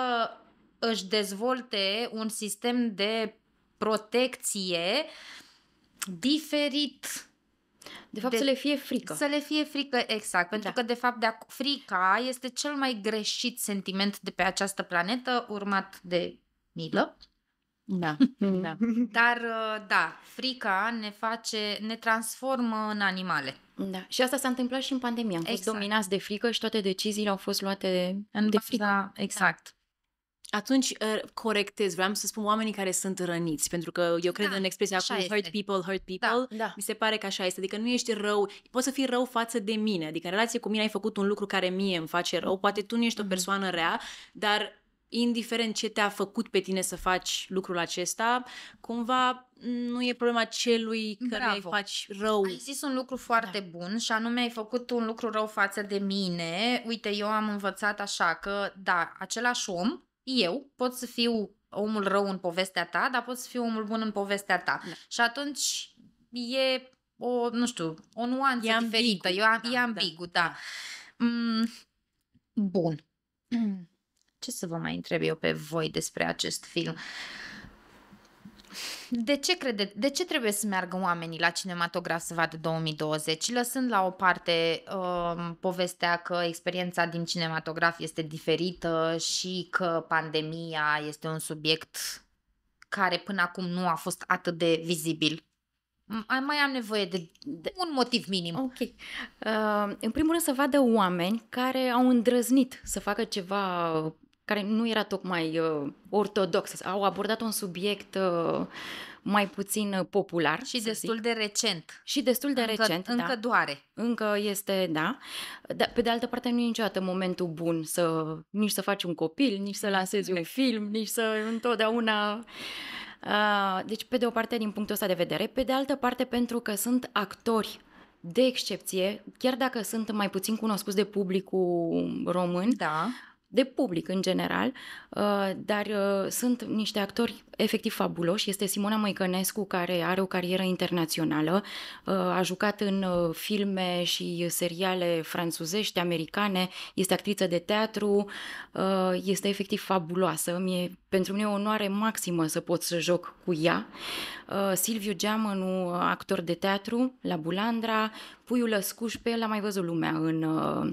își dezvolte un sistem de protecție diferit. De fapt, de, să le fie frică. Să le fie frică, exact. Pentru da. că, de fapt, de frica este cel mai greșit sentiment de pe această planetă, urmat de milă. Da, da. Dar, uh, da, frica ne face, ne transformă în animale. Da. Și asta s-a întâmplat și în pandemie. Am fost exact. dominați de frică și toate deciziile au fost luate în de frică. Da, exact. Da. Atunci, uh, corectez, vreau să spun oamenii care sunt răniți, pentru că eu cred da, în expresia cu hurt people, hurt da, people, da, da. mi se pare că așa este, adică nu ești rău, poți să fii rău față de mine, adică în relație cu mine ai făcut un lucru care mie îmi face rău, mm-hmm. poate tu nu ești o mm-hmm. persoană rea, dar indiferent ce te-a făcut pe tine să faci lucrul acesta, cumva nu e problema celui care îi faci rău. Ai zis un lucru foarte da. bun și anume ai făcut un lucru rău față de mine. Uite, eu am învățat așa că, da, același om, eu, pot să fiu omul rău în povestea ta, dar pot să fiu omul bun în povestea ta. Da. Și atunci e o, nu știu, o nuanță e ambigu, diferită. Eu, am, da, e da. ambigu, da. da. Mm, bun. ce să vă mai întreb eu pe voi despre acest film? De ce, crede, de ce trebuie să meargă oamenii la cinematograf să vadă 2020, lăsând la o parte uh, povestea că experiența din cinematograf este diferită și că pandemia este un subiect care până acum nu a fost atât de vizibil? Mai am nevoie de, de un motiv minim. Ok. Uh, în primul rând să vadă oameni care au îndrăznit să facă ceva care nu era tocmai uh, ortodox. Au abordat un subiect uh, mai puțin uh, popular. Și destul zic. de recent. Și destul de încă, recent, da. Încă da. doare. Încă este, da. Dar, pe de altă parte, nu e niciodată momentul bun să nici să faci un copil, nici să lansezi un film, nici să întotdeauna... Uh, deci, pe de o parte, din punctul ăsta de vedere. Pe de altă parte, pentru că sunt actori de excepție, chiar dacă sunt mai puțin cunoscuți de publicul român, da de public în general, uh, dar uh, sunt niște actori efectiv fabuloși. Este Simona Măicănescu, care are o carieră internațională, uh, a jucat în filme și seriale franțuzești, americane, este actriță de teatru, este efectiv fabuloasă. Mie, pentru mine e o onoare maximă să pot să joc cu ea. Uh, Silviu Geamănu, uh, actor de teatru la Bulandra, Puiul Lăscuș, pe el a mai văzut lumea în, uh,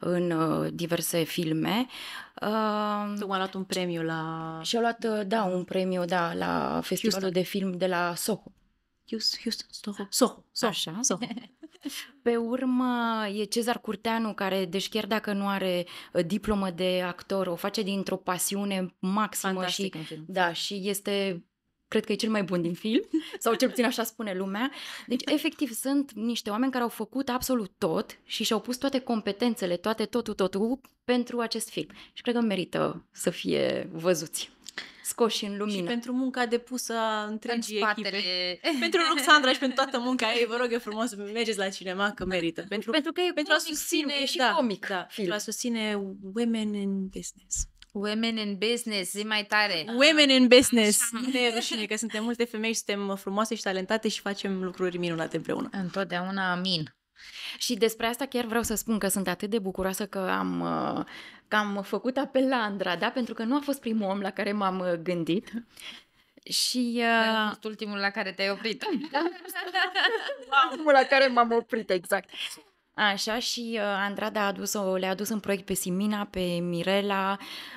în diverse filme. Tu a luat un premiu la... Și a luat, da, un premiu, da, la festivalul Houston. de film de la Soho. Houston, Soho. Soho, Soho. Așa, Soho. Pe urmă e Cezar Curteanu care, deci chiar dacă nu are diplomă de actor, o face dintr-o pasiune maximă Fantastic și, da, și este cred că e cel mai bun din film, sau cel puțin așa spune lumea. Deci, efectiv, sunt niște oameni care au făcut absolut tot și și-au pus toate competențele, toate totul, totul pentru acest film. Și cred că merită să fie văzuți scoși în lumină. Și pentru munca depusă întregii în echipe. pentru Roxandra și pentru toată munca ei, vă rog eu frumos, mergeți la cinema că merită. Pentru, pentru că e pentru a susține, film, e și da, comic da, film. Pentru a susține women in business. Women in business, zi mai tare. Ah, Women in business. Nu ne e rușine că suntem multe femei, suntem frumoase și talentate și facem lucruri minunate împreună. Întotdeauna amin. Și despre asta chiar vreau să spun că sunt atât de bucuroasă că am, uh, că am făcut apel la Andra, da? pentru că nu a fost primul om la care m-am uh, gândit. Și uh... Fost ultimul la care te-ai oprit. Da, ultimul la care m-am oprit, exact. Așa și uh, Andrada a adus, le-a adus în proiect pe Simina, pe Mirela,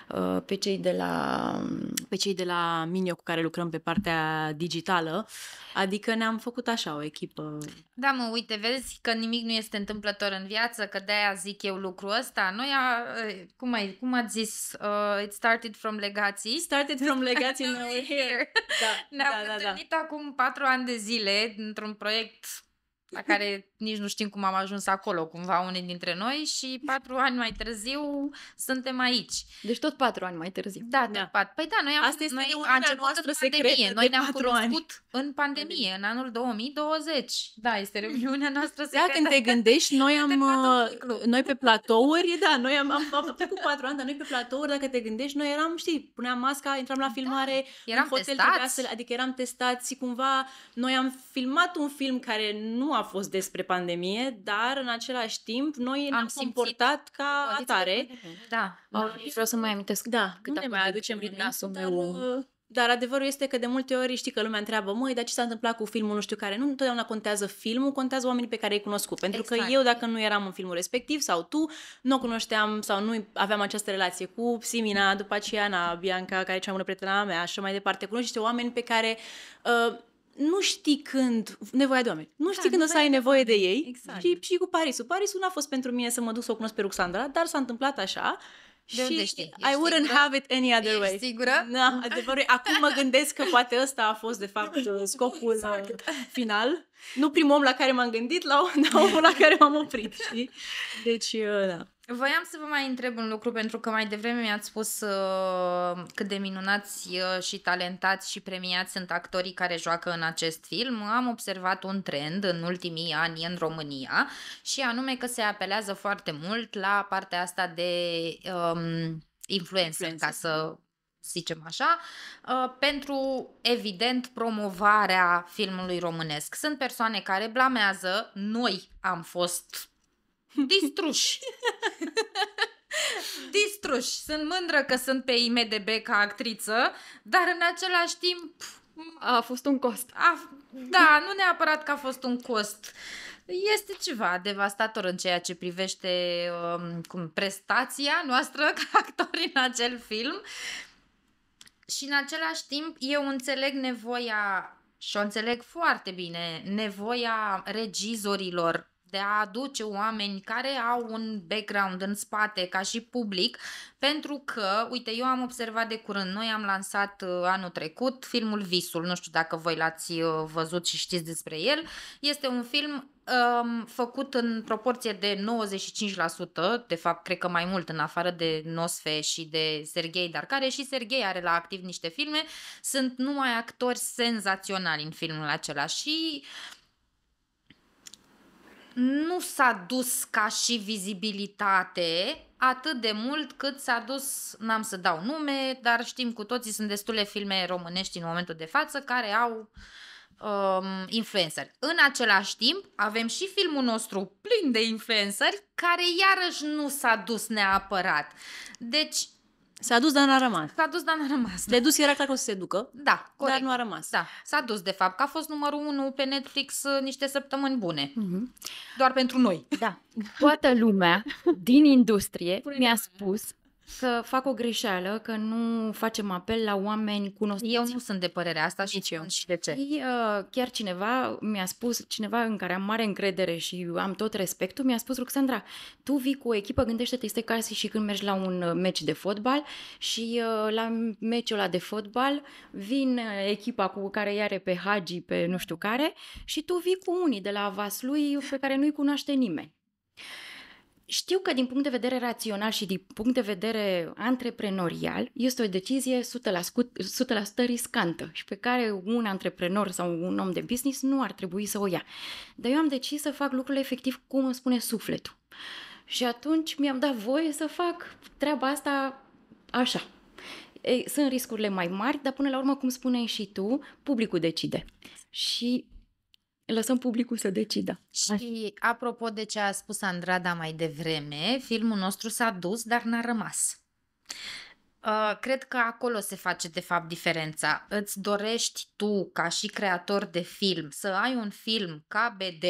uh, pe cei de la... Pe cei de la Minio cu care lucrăm pe partea digitală. Adică ne-am făcut așa o echipă. Da, mă, uite, vezi că nimic nu este întâmplător în viață, că de-aia zic eu lucrul ăsta. Noi, a, uh, cum, ai, cum ați zis, uh, it started from legacy. Started from legacy, now we're here. Da, Ne-am da, întâlnit da, da. acum patru ani de zile într-un proiect la care nici nu știm cum am ajuns acolo, cumva unii dintre noi și patru ani mai târziu suntem aici. Deci tot patru ani mai târziu. Da, da. tot da. patru. Păi da, noi am, Asta noi este a început în pandemie. Noi ne-am cunoscut ani. în pandemie, în anul 2020. Da, este reuniunea noastră secretă. Da, când te gândești, noi am, uh, noi pe platouri, da, noi am, am, am patru ani, dar noi pe platouri, dacă te gândești, noi eram, știi, puneam masca, intram la da, filmare, da. eram în hotel, testați. Să, adică eram testați cumva, noi am filmat un film care nu a fost despre pandemie, dar în același timp noi am ne-am comportat ca atare. Da, da. vreau să mai amintesc. Da, cât nu ne mai aducem din nasul meu. Uh, dar adevărul este că de multe ori știi că lumea întreabă, măi, dar ce s-a întâmplat cu filmul nu știu care? Nu întotdeauna contează filmul, contează oamenii pe care i-ai cunoscut. Pentru exact. că eu, dacă nu eram în filmul respectiv sau tu, nu o cunoșteam sau nu aveam această relație cu Simina, după aceea Ana, Bianca, care e cea mai bună prietena mea, așa mai departe. Cunoști oameni pe care uh, nu știi când, nevoia de oameni, nu da, știi da, când nevoie... o să ai nevoie de ei exact. și, și cu Parisul. Parisul n-a fost pentru mine să mă duc să o cunosc pe Ruxandra, dar s-a întâmplat așa de și știi? I wouldn't sigură? have it any other way. Ești sigură? Na, da, no, adevărul Acum mă gândesc că poate ăsta a fost, de fapt, scopul uh, exact. final. Nu primul om la care m-am gândit, la, la omul la care m-am oprit, știi? Deci, uh, da. Voiam să vă mai întreb un lucru, pentru că mai devreme mi-ați spus uh, cât de minunați uh, și talentați și premiați sunt actorii care joacă în acest film. Am observat un trend în ultimii ani în România și anume că se apelează foarte mult la partea asta de um, influență, ca să zicem așa, uh, pentru, evident, promovarea filmului românesc. Sunt persoane care blamează, noi am fost Distruși. Distruși. Sunt mândră că sunt pe IMDB ca actriță, dar în același timp... A fost un cost. A, da, nu neapărat că a fost un cost. Este ceva devastator în ceea ce privește um, cum, prestația noastră ca actori în acel film. Și în același timp eu înțeleg nevoia și o înțeleg foarte bine, nevoia regizorilor de a aduce oameni care au un background în spate ca și public, pentru că, uite, eu am observat de curând, noi am lansat uh, anul trecut filmul Visul, nu știu dacă voi l-ați uh, văzut și știți despre el, este un film um, făcut în proporție de 95%, de fapt cred că mai mult în afară de Nosfe și de Serghei, dar care și Serghei are la activ niște filme, sunt numai actori senzaționali în filmul acela și uh, nu s-a dus ca și vizibilitate atât de mult cât s-a dus, n-am să dau nume, dar știm cu toții, sunt destule filme românești în momentul de față care au um, influenceri. În același timp, avem și filmul nostru plin de influenceri care iarăși nu s-a dus neapărat. Deci, S-a dus, dar n-a rămas. S-a dus, dar n-a rămas. De dus era clar că o să se ducă, da, corect. dar nu a rămas. Da, s-a dus de fapt, că a fost numărul unu pe Netflix uh, niște săptămâni bune. Mm-hmm. Doar pentru noi. Da. Toată lumea din industrie mi-a spus că fac o greșeală, că nu facem apel la oameni cunoscuți. Eu nu sunt de părerea asta și Nici eu. Și de ce? Și, uh, chiar cineva mi-a spus, cineva în care am mare încredere și am tot respectul, mi-a spus, Ruxandra, tu vii cu o echipă, gândește-te, este ca și când mergi la un uh, meci de fotbal și uh, la meciul ăla de fotbal vin uh, echipa cu care i pe Hagi, pe nu știu care și tu vii cu unii de la Vaslui pe care nu-i cunoaște nimeni. Știu că din punct de vedere rațional și din punct de vedere antreprenorial este o decizie 100%, 100% riscantă și pe care un antreprenor sau un om de business nu ar trebui să o ia. Dar eu am decis să fac lucrurile efectiv cum îmi spune sufletul. Și atunci mi-am dat voie să fac treaba asta așa. Ei, sunt riscurile mai mari, dar până la urmă, cum spuneai și tu, publicul decide. Și lăsăm publicul să decidă. Și apropo de ce a spus Andrada mai devreme, filmul nostru s-a dus, dar n-a rămas. Uh, cred că acolo se face de fapt diferența. Îți dorești tu, ca și creator de film, să ai un film ca BD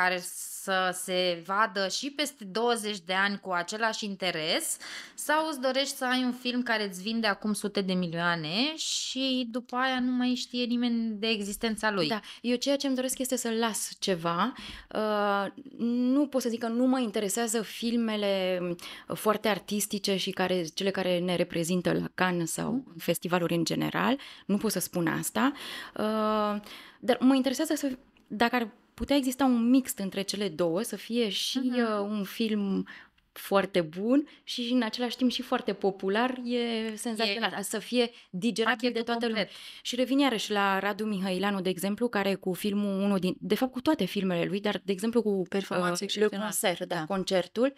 care să se vadă și peste 20 de ani cu același interes sau îți dorești să ai un film care îți vinde acum sute de milioane și după aia nu mai știe nimeni de existența lui. Da, eu ceea ce îmi doresc este să las ceva. Uh, nu pot să zic că nu mă interesează filmele um, foarte artistice și care, cele care ne reprezintă la Cannes sau mhm. în festivaluri în general. Nu pot să spun asta. Uh, dar mă interesează să dacă ar putea exista un mix între cele două, să fie și uh-huh. un film foarte bun și în același timp și foarte popular, e senzațional. E să fie digerat de toată lumea. Și revin iarăși la Radu Mihailanu, de exemplu, care cu filmul unul din... De fapt, cu toate filmele lui, dar, de exemplu, cu Performanțe uh, concert, da, da. concertul,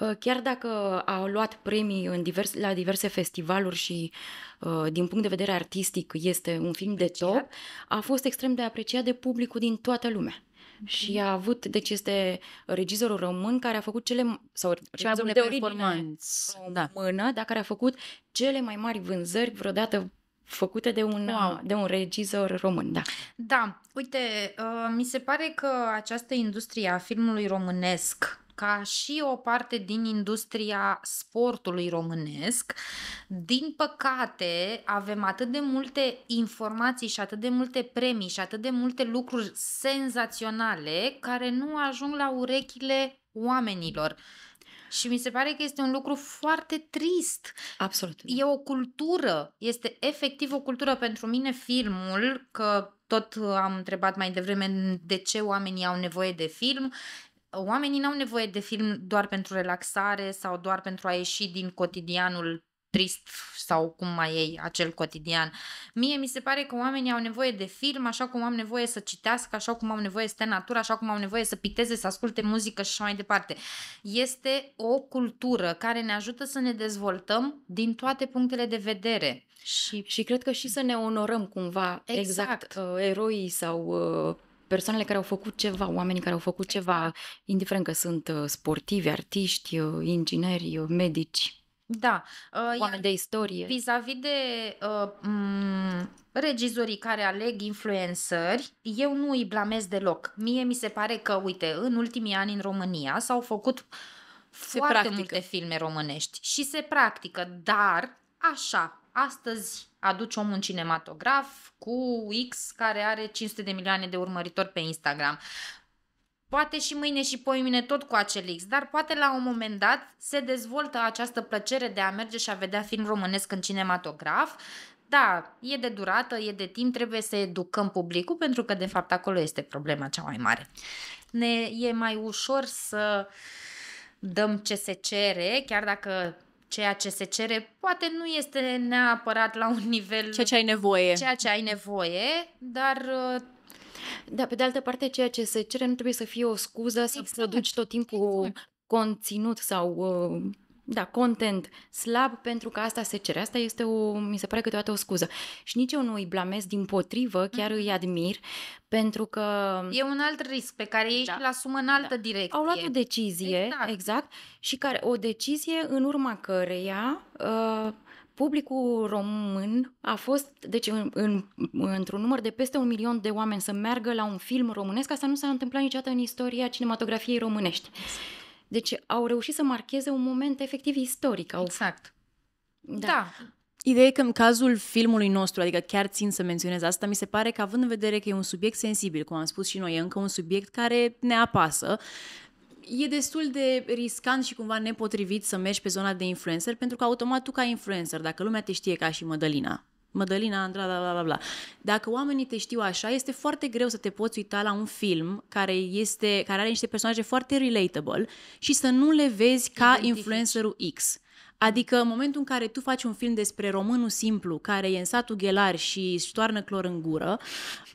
uh, chiar dacă a luat premii în divers, la diverse festivaluri și uh, din punct de vedere artistic este un film apreciat. de top, a fost extrem de apreciat de publicul din toată lumea și a avut, deci este regizorul român care a făcut cele, sau cele mai bune performanțe română, da. dar care a făcut cele mai mari vânzări vreodată făcute de un, wow. de un regizor român, da. Da, uite, uh, mi se pare că această industrie a filmului românesc ca și o parte din industria sportului românesc. Din păcate, avem atât de multe informații și atât de multe premii și atât de multe lucruri senzaționale care nu ajung la urechile oamenilor. Și mi se pare că este un lucru foarte trist. Absolut. E o cultură, este efectiv o cultură pentru mine filmul, că tot am întrebat mai devreme de ce oamenii au nevoie de film oamenii n-au nevoie de film doar pentru relaxare sau doar pentru a ieși din cotidianul trist sau cum mai ei acel cotidian. Mie mi se pare că oamenii au nevoie de film, așa cum am nevoie să citească, așa cum am nevoie să stea natură, așa cum am nevoie să picteze, să asculte muzică și așa mai departe. Este o cultură care ne ajută să ne dezvoltăm din toate punctele de vedere. Și, și cred că și să ne onorăm cumva exact, exact uh, eroii sau uh, persoanele care au făcut ceva, oamenii care au făcut ceva, indiferent că sunt uh, sportivi, artiști, uh, ingineri, uh, medici, da. Oameni de istorie. Vis-a-vis de uh, m- regizorii care aleg influențări, eu nu îi blamez deloc. Mie mi se pare că, uite, în ultimii ani în România s-au făcut se foarte practică. multe filme românești și se practică, dar așa, astăzi aduci omul un cinematograf cu X care are 500 de milioane de urmăritori pe Instagram. Poate și mâine și poimine tot cu acel X, dar poate la un moment dat se dezvoltă această plăcere de a merge și a vedea film românesc în cinematograf. Da, e de durată, e de timp, trebuie să educăm publicul pentru că de fapt acolo este problema cea mai mare. Ne e mai ușor să dăm ce se cere, chiar dacă ceea ce se cere poate nu este neapărat la un nivel... Ceea ce ai nevoie. Ceea ce ai nevoie, dar... Uh, da, pe de altă parte, ceea ce se cere nu trebuie să fie o scuză exact. să produci tot timpul exact. conținut sau... Uh da, content slab pentru că asta se cere. Asta este o, mi se pare câteodată o scuză. Și nici eu nu îi blamez din potrivă, chiar îi mhm. admir, pentru că... E un alt risc pe care ei da. și-l asumă în altă da. direcție. Au luat o decizie, exact, exact și care o decizie în urma căreia uh, publicul român a fost, deci în, în, într-un număr de peste un milion de oameni să meargă la un film românesc, asta nu s-a întâmplat niciodată în istoria cinematografiei românești. Exact. Deci au reușit să marcheze un moment efectiv istoric. Au... Exact. Da. da. Ideea e că în cazul filmului nostru, adică chiar țin să menționez asta, mi se pare că având în vedere că e un subiect sensibil, cum am spus și noi, e încă un subiect care ne apasă, e destul de riscant și cumva nepotrivit să mergi pe zona de influencer, pentru că automat tu ca influencer, dacă lumea te știe ca și Mădălina, Mădălina Andra, bla, bla, bla, bla. Dacă oamenii te știu așa, este foarte greu să te poți uita la un film care, este, care are niște personaje foarte relatable și să nu le vezi ca influencerul X. Adică în momentul în care tu faci un film despre românul simplu care e în satul ghelar și își toarnă clor în gură,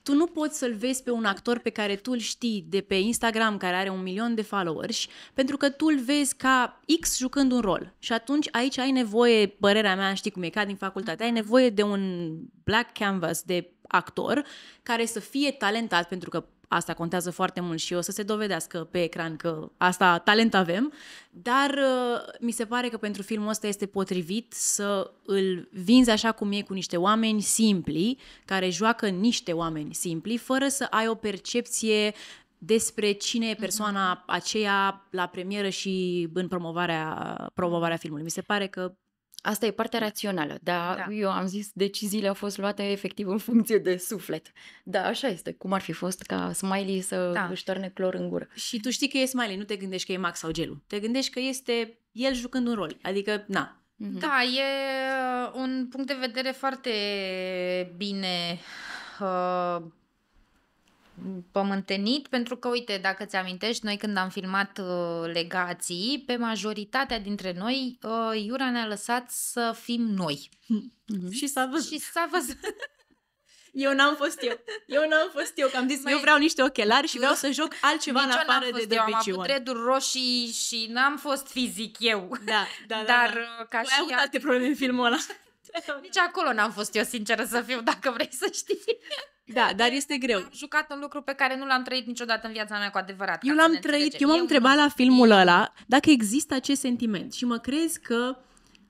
tu nu poți să-l vezi pe un actor pe care tu l știi de pe Instagram care are un milion de followers pentru că tu l vezi ca X jucând un rol. Și atunci aici ai nevoie, părerea mea, știi cum e, ca din facultate, ai nevoie de un black canvas, de actor care să fie talentat pentru că Asta contează foarte mult și o să se dovedească pe ecran că asta talent avem, dar uh, mi se pare că pentru filmul ăsta este potrivit să îl vinzi așa cum e cu niște oameni simpli, care joacă niște oameni simpli, fără să ai o percepție despre cine e persoana mhm. aceea la premieră și în promovarea, promovarea filmului. Mi se pare că Asta e partea rațională, dar da. eu am zis deciziile au fost luate efectiv în funcție de suflet. Da, așa este, cum ar fi fost ca Smiley să da. își tărne clor în gură. Și tu știi că e Smiley, nu te gândești că e Max sau Gelu. Te gândești că este el jucând un rol. Adică, na. Mhm. Da, e uh, un punct de vedere foarte bine uh, pământenit, pentru că, uite, dacă ți amintești, noi când am filmat uh, legații, pe majoritatea dintre noi, uh, Iura ne-a lăsat să fim noi. Mm-hmm. Și s-a văzut. Și s-a văzut. Eu n-am fost eu. Eu n-am fost eu, că am zis, Mai... eu vreau niște ochelari și vreau să joc altceva în afară de The eu, am avut dreduri roșii și n-am fost fizic eu. Da, da, da. Dar da. Uh, ca tu și... avut alte probleme în filmul ăla. Nici acolo n-am fost eu, sinceră să fiu, dacă vrei să știi. Da, dar este greu. Am jucat un lucru pe care nu l-am trăit niciodată în viața mea cu adevărat. Eu l-am trăit, eu m-am întrebat la filmul ăla dacă există acest sentiment și mă crezi că,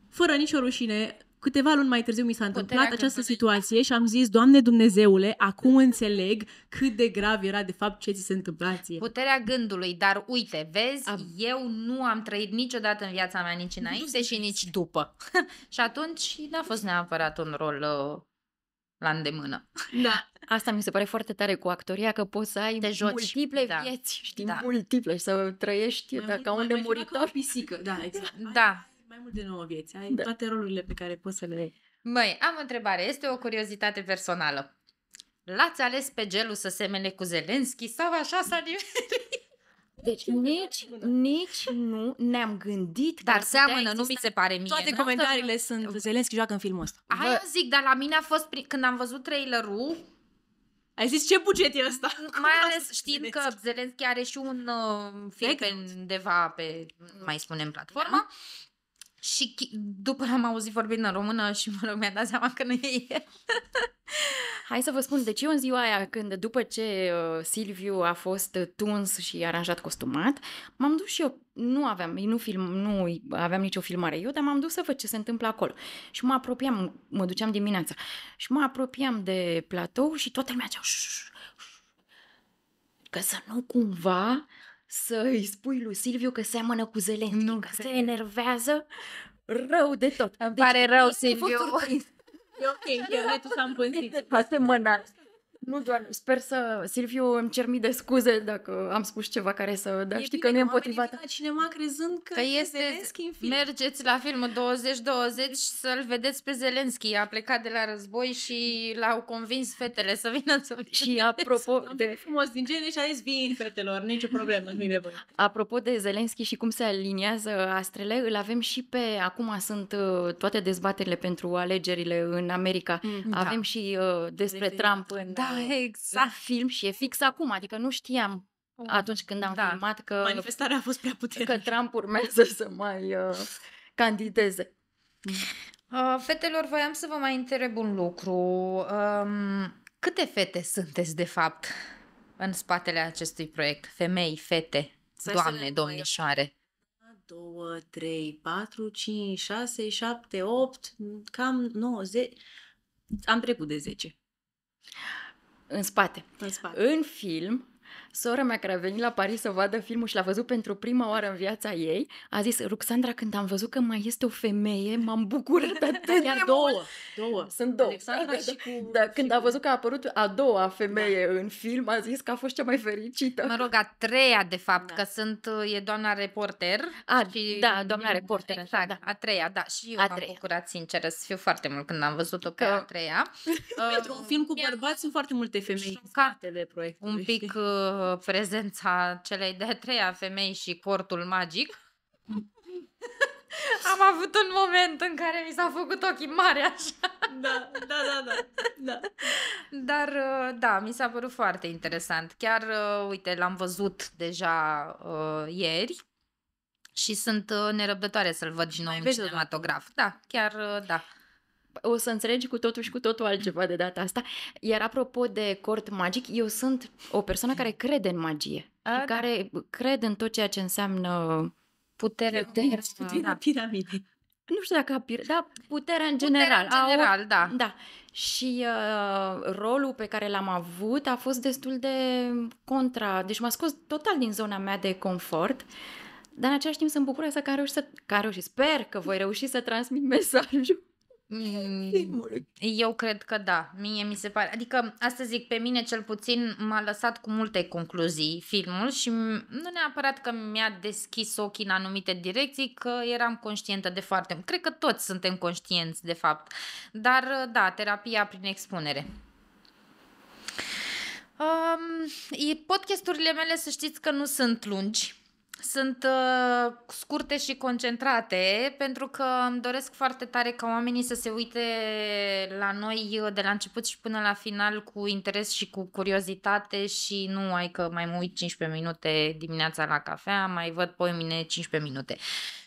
fără nicio rușine, câteva luni mai târziu mi s-a întâmplat această situație și am zis, Doamne Dumnezeule, acum înțeleg cât de grav era de fapt ce ți se întâmpla ție. Puterea gândului, dar uite, vezi, am... eu nu am trăit niciodată în viața mea nici înainte nu și nici după. și atunci n-a fost neapărat un rol uh la îndemână. Da. Asta mi se pare foarte tare cu actoria, că poți să ai Te joci. multiple da. vieți, știi, da. multiple și să trăiești mai ca un nemuritor. Ca o pisică, da, exact. Ai da. mai mult de nouă vieți, ai da. toate rolurile pe care poți să le ai. Măi, am o întrebare, este o curiozitate personală. L-ați ales pe gelul să semene cu Zelenski sau așa s-a nimerit? Deci nici, nici nu ne-am gândit Dar seamănă, nu mi se pare mie. Toate comentariile să... sunt Zelenski joacă în filmul ăsta. Aia Bă... zic, dar la mine a fost, pri... când am văzut trailerul, ai zis ce buget e ăsta? Mai ales știind că Zelenski are și un uh, film pe undeva pe, mai spunem, platforma. Da? Și după l-am auzit vorbind în română și mă rog, mi-a dat seama că nu e el. Hai să vă spun, deci eu în ziua aia, când după ce uh, Silviu a fost tuns și aranjat costumat, m-am dus și eu, nu aveam, nu, film, nu aveam nicio filmare eu, dar m-am dus să văd ce se întâmplă acolo. Și mă apropiam, mă duceam dimineața, și mă apropiam de platou și toată lumea cea, că să nu cumva să îi spui lui Silviu că seamănă cu Zelenski, nu. că se enervează rău de tot. Îmi deci, pare rău, Silviu. E ok, eu tu s-am pânzit. Asemănați. Nu doar, sper să, Silviu, îmi cer mii de scuze dacă am spus ceva care să, dar știi că nu e împotrivat. la cinema crezând că, că este, Zelenski în film. Mergeți la filmul 2020 să-l vedeți pe Zelenski, a plecat de la război și l-au convins fetele să vină să Și apropo de... frumos din gene și a zis, vin fetelor, nicio problemă, nu de voi. Apropo de Zelenski și cum se aliniază astrele, îl avem și pe, acum sunt uh, toate dezbaterile pentru alegerile în America, mm, da. avem da. și uh, despre Trump în da exact. la exact. film și e fix acum, adică nu știam oh, atunci când am da. filmat că... Manifestarea a fost prea puternică. Că Trump urmează să mai uh, candideze. Uh, fetelor, voiam să vă mai întreb un lucru. Um, câte fete sunteți, de fapt, în spatele acestui proiect? Femei, fete, Stai doamne, domnișoare. 2, 3, 4, 5, 6, 7, 8, cam 9, 10. Am trecut de 10. În spate. În spate. În film, Sora mea care a venit la Paris să vadă filmul și l-a văzut pentru prima oară în viața ei, a zis, Ruxandra, când am văzut că mai este o femeie, m-am bucurat atât de două, două. Sunt două. Alexandra da, da, și cu... Da, când a văzut că a apărut a doua da. femeie da. în film, a zis că a fost cea mai fericită. Mă rog, a treia, de fapt, da. că sunt, e doamna reporter. A, și... da, doamna reporter. Exact, da. a treia, da. Și eu a m-am treia. bucurat, sincer, să fiu foarte mult când am văzut-o că... pe da. a treia. Pentru un film cu bărbați sunt foarte multe femei în spatele proiectului. Un pic... Uh, Uh, prezența celei de-a treia femei și cortul magic, am avut un moment în care mi s-a făcut ochii mari așa. Da, da, da, da. da. Dar uh, da, mi s-a părut foarte interesant. Chiar, uh, uite, l-am văzut deja uh, ieri și sunt nerăbdătoare să-l văd din nou în cinematograf. Da, chiar da o să înțelegi cu totul și cu totul altceva de data asta. Iar apropo de cort magic, eu sunt o persoană care crede în magie, A, da. care da. cred în tot ceea ce înseamnă putere, putere da. piramidei. Nu știu dacă a pir- da, puterea în general. Puterea în general, o, da. da. Și uh, rolul pe care l-am avut a fost destul de contra, deci m-a scos total din zona mea de confort. Dar în același timp sunt bucuroasă că am reușit să, că am reușit, sper că voi reuși să transmit mesajul eu cred că da, mie mi se pare. Adică, asta zic, pe mine cel puțin m-a lăsat cu multe concluzii filmul și nu neapărat că mi-a deschis ochii în anumite direcții, că eram conștientă de foarte... Cred că toți suntem conștienți, de fapt. Dar, da, terapia prin expunere. Um, podcasturile mele, să știți că nu sunt lungi sunt uh, scurte și concentrate pentru că îmi doresc foarte tare ca oamenii să se uite la noi ă, de la început și până la final cu interes și cu curiozitate și nu ai că mai mă uit 15 minute dimineața la cafea, mai văd poimine 15 minute.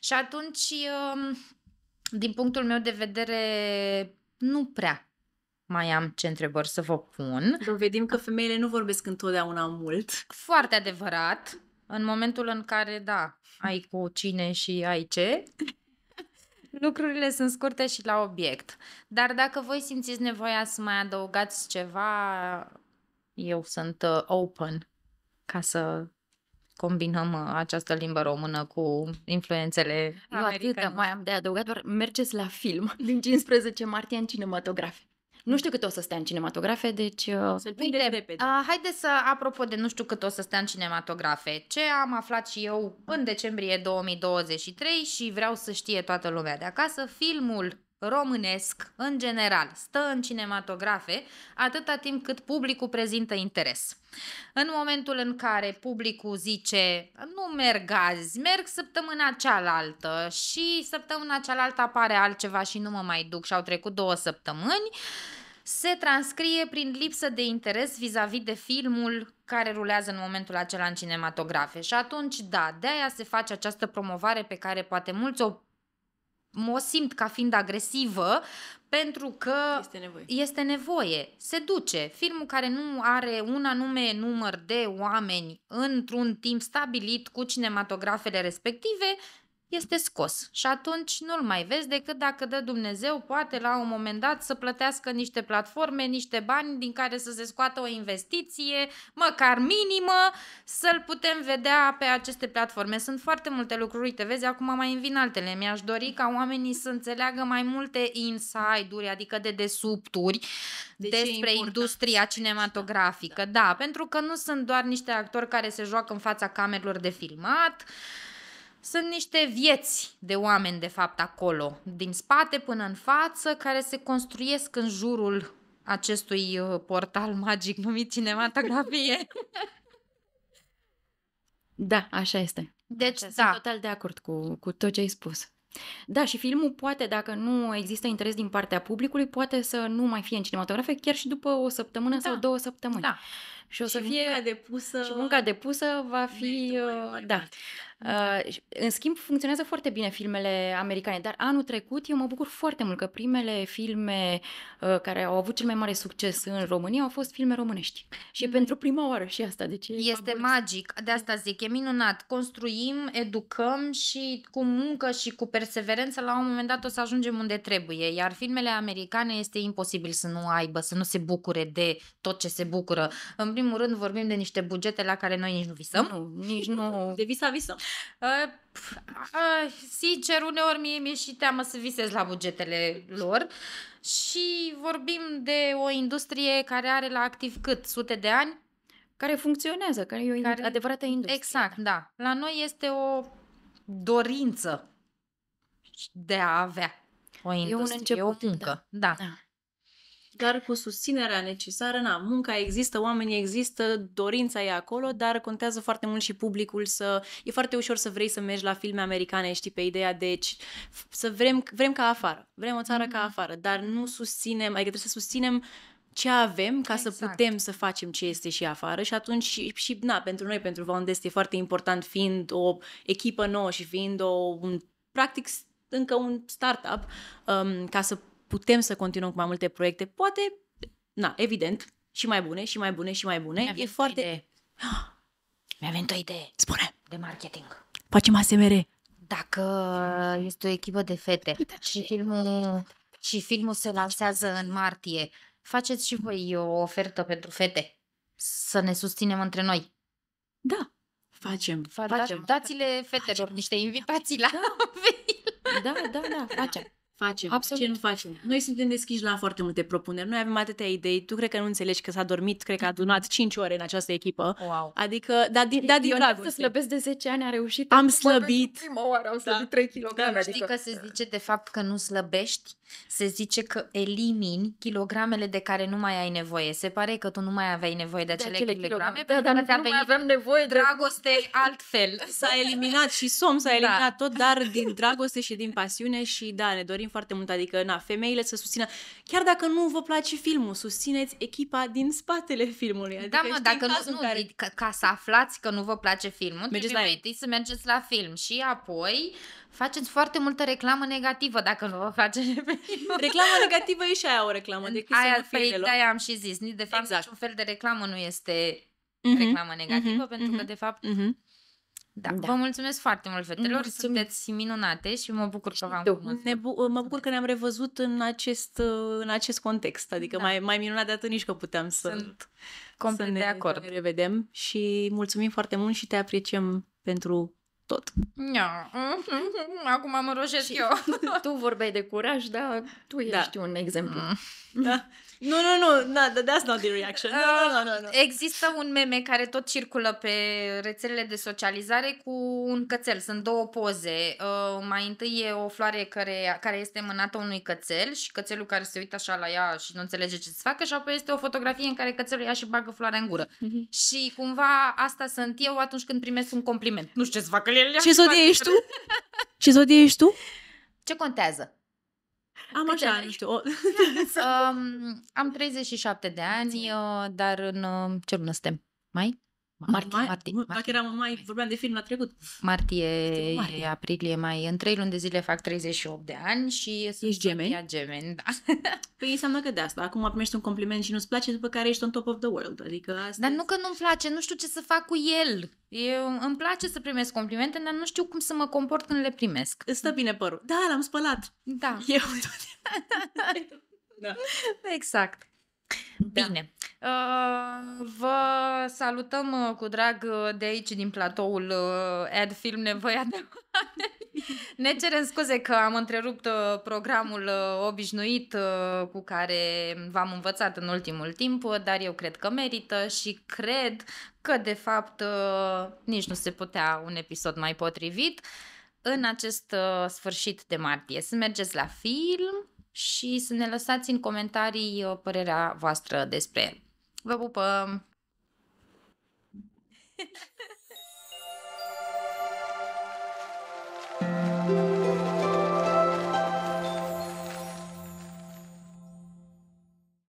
Și atunci, uh, din punctul meu de vedere, nu prea mai am ce întrebări să vă pun. Dovedim că femeile nu vorbesc întotdeauna mult. Foarte adevărat. În momentul în care, da, ai cu cine și ai ce, lucrurile sunt scurte și la obiect. Dar dacă voi simțiți nevoia să mai adăugați ceva, eu sunt uh, open ca să combinăm uh, această limbă română cu influențele americane. Eu mai am de adăugat, doar mergeți la film din 15 martie în cinematografie. Nu știu cât o să stea în cinematografe, deci... Uh, Să-l prinde repede. Uh, haide să, apropo de nu știu cât o să stea în cinematografe, ce am aflat și eu în decembrie 2023 și vreau să știe toată lumea de acasă, filmul românesc, în general, stă în cinematografe atâta timp cât publicul prezintă interes. În momentul în care publicul zice nu merg azi, merg săptămâna cealaltă și săptămâna cealaltă apare altceva și nu mă mai duc și au trecut două săptămâni, uh, se transcrie prin lipsă de interes vis-a-vis de filmul care rulează în momentul acela în cinematografe. Și atunci, da, de aia se face această promovare pe care poate mulți o o simt ca fiind agresivă pentru că este nevoie. este nevoie. Se duce. Filmul care nu are un anume număr de oameni într-un timp stabilit cu cinematografele respective este scos și atunci nu-l mai vezi decât dacă dă Dumnezeu poate la un moment dat să plătească niște platforme, niște bani din care să se scoată o investiție, măcar minimă, să-l putem vedea pe aceste platforme. Sunt foarte multe lucruri, uite, vezi, acum mai vin altele. Mi-aș dori ca oamenii să înțeleagă mai multe inside-uri, adică de desubturi de deci despre industria cinematografică. Da. da, pentru că nu sunt doar niște actori care se joacă în fața camerelor de filmat, sunt niște vieți de oameni, de fapt, acolo, din spate până în față, care se construiesc în jurul acestui uh, portal magic numit cinematografie. Da, așa este. Deci, așa, da. Sunt total de acord cu, cu tot ce ai spus. Da, și filmul poate, dacă nu există interes din partea publicului, poate să nu mai fie în cinematografie, chiar și după o săptămână da. sau două săptămâni. Da și o să și fie... munca depusă... Și munca depusă va fi... Mai, da. Mai. Uh, da. uh în schimb, funcționează foarte bine filmele americane, dar anul trecut eu mă bucur foarte mult că primele filme uh, care au avut cel mai mare succes în România au fost filme românești. Și mm-hmm. pentru prima oară și asta. Deci este fabulos. magic, de asta zic, e minunat. Construim, educăm și cu muncă și cu perseverență la un moment dat o să ajungem unde trebuie. Iar filmele americane este imposibil să nu aibă, să nu se bucure de tot ce se bucură. În primul rând vorbim de niște bugete la care noi nici nu visăm. Nu, nici nu. De visa visăm. Uh, uh, sincer, uneori mie mi-e și teamă să visez la bugetele lor și vorbim de o industrie care are la activ cât? Sute de ani? Care funcționează, care e o care... adevărată industrie. Exact, da. La noi este o dorință de a avea o industrie, e un început, o muncă. Da. da. da. Dar cu susținerea necesară, na, munca există, oamenii există, dorința e acolo, dar contează foarte mult și publicul să... E foarte ușor să vrei să mergi la filme americane, știi, pe ideea, deci să vrem, vrem ca afară, vrem o țară ca mhm. afară, dar nu susținem, adică trebuie să susținem ce avem ca exact. să putem să facem ce este și afară și atunci și, și na, pentru noi, pentru Vondest e foarte important fiind o echipă nouă și fiind o, un, practic încă un startup um, ca să putem să continuăm cu mai multe proiecte, poate, na, evident, și mai bune, și mai bune, și mai bune. Mi-a e foarte... Idee. Mi-a venit o idee. Spune. De marketing. Facem ASMR. Dacă este o echipă de fete și filmul, și filmul se lansează în martie, faceți și voi o ofertă pentru fete. Să ne susținem între noi. Da, facem. Facem. facem. Dați-le fetelor facem. niște invitații la da. da, da, da, facem. Facem. Absolut. Ce nu facem? Noi suntem deschiși la foarte multe propuneri. Noi avem atâtea idei. Tu cred că nu înțelegi că s-a dormit, cred că a adunat 5 ore în această echipă. Wow. Adică, da, din, da, din Eu dragoste. să slăbesc de 10 ani, a reușit. Am slăbit. Prima oară am da. slăbit da. 3 kg. Da, adică... Știi că se zice de fapt că nu slăbești, se zice că elimini kilogramele de care nu mai ai nevoie. Se pare că tu nu mai aveai nevoie de acele, de acele kilograme, kilograme da, dar nu mai avem nevoie de dragoste altfel. S-a eliminat și somn, s-a da. eliminat da. tot, dar din dragoste și din pasiune și da, ne dorim dorim foarte mult, adică, na, femeile să susțină, chiar dacă nu vă place filmul, susțineți echipa din spatele filmului. Adică, da, mă, dacă nu, nu care... ca, ca să aflați că nu vă place filmul, mergeți trebuie la... să mergeți la film și apoi faceți foarte multă reclamă negativă dacă nu vă place filmul. Reclama negativă e și aia o reclamă, decât aia, să păi, nu fie deloc. aia am și zis, de fapt exact. niciun fel de reclamă nu este mm-hmm. reclamă negativă, mm-hmm. pentru mm-hmm. că mhm. de fapt... Mm-hmm da. da. Vă mulțumesc foarte mult, fetelor. Mulțumim. Sunteți minunate și mă bucur că v-am ne bu- Mă bucur că ne-am revăzut în acest, în acest context. Adică da. mai, mai minunat de atât nici că puteam să, Sunt complet să ne, de acord. ne revedem. Și mulțumim foarte mult și te apreciem pentru tot. Ja. Acum mă roșesc și eu. Tu vorbeai de curaj, dar tu da. ești da. un exemplu. Mm. Da. Nu, nu, nu, no, that's not the reaction. No, no, no, no, no. Există un meme care tot circulă pe rețelele de socializare cu un cățel. Sunt două poze. Uh, mai întâi e o floare care, care este mânată unui cățel și cățelul care se uită așa la ea și nu înțelege ce se facă și apoi este o fotografie în care cățelul ia și bagă floarea în gură. Mm-hmm. Și cumva asta sunt eu atunci când primesc un compliment. Nu știu ce să facă el. Ce zodie ești tu? Ce zodie ești tu? Ce contează? Am Câte așa, nu știu. O... um, am 37 de ani, uh, dar în uh, ce lună suntem? Mai? Martie, mai, martie, martie. Dacă eram mai, vorbeam de film la trecut. Martie, martie, aprilie, mai, în trei luni de zile fac 38 de ani și ești gemeni. gemeni, da. Păi înseamnă că de asta. Acum primești un compliment și nu-ți place, după care ești on top of the world. Adică asta dar nu că nu-mi place, nu știu ce să fac cu el. Eu, îmi place să primesc complimente, dar nu știu cum să mă comport când le primesc. Îți stă bine părul. Da, l-am spălat. Da. Eu. da. Exact. Da. Bine. Ă, vă salutăm ă, cu drag ă, de aici, din platoul Ad Film Nevoia de Oameni. Ne cerem scuze că am întrerupt programul obișnuit cu care v-am învățat în ultimul timp, dar eu cred că merită și cred că, de fapt, nici nu se putea un episod mai potrivit în acest sfârșit de martie. Să mergeți la film, și să ne lăsați în comentarii uh, părerea voastră despre el. Vă pupăm! thank you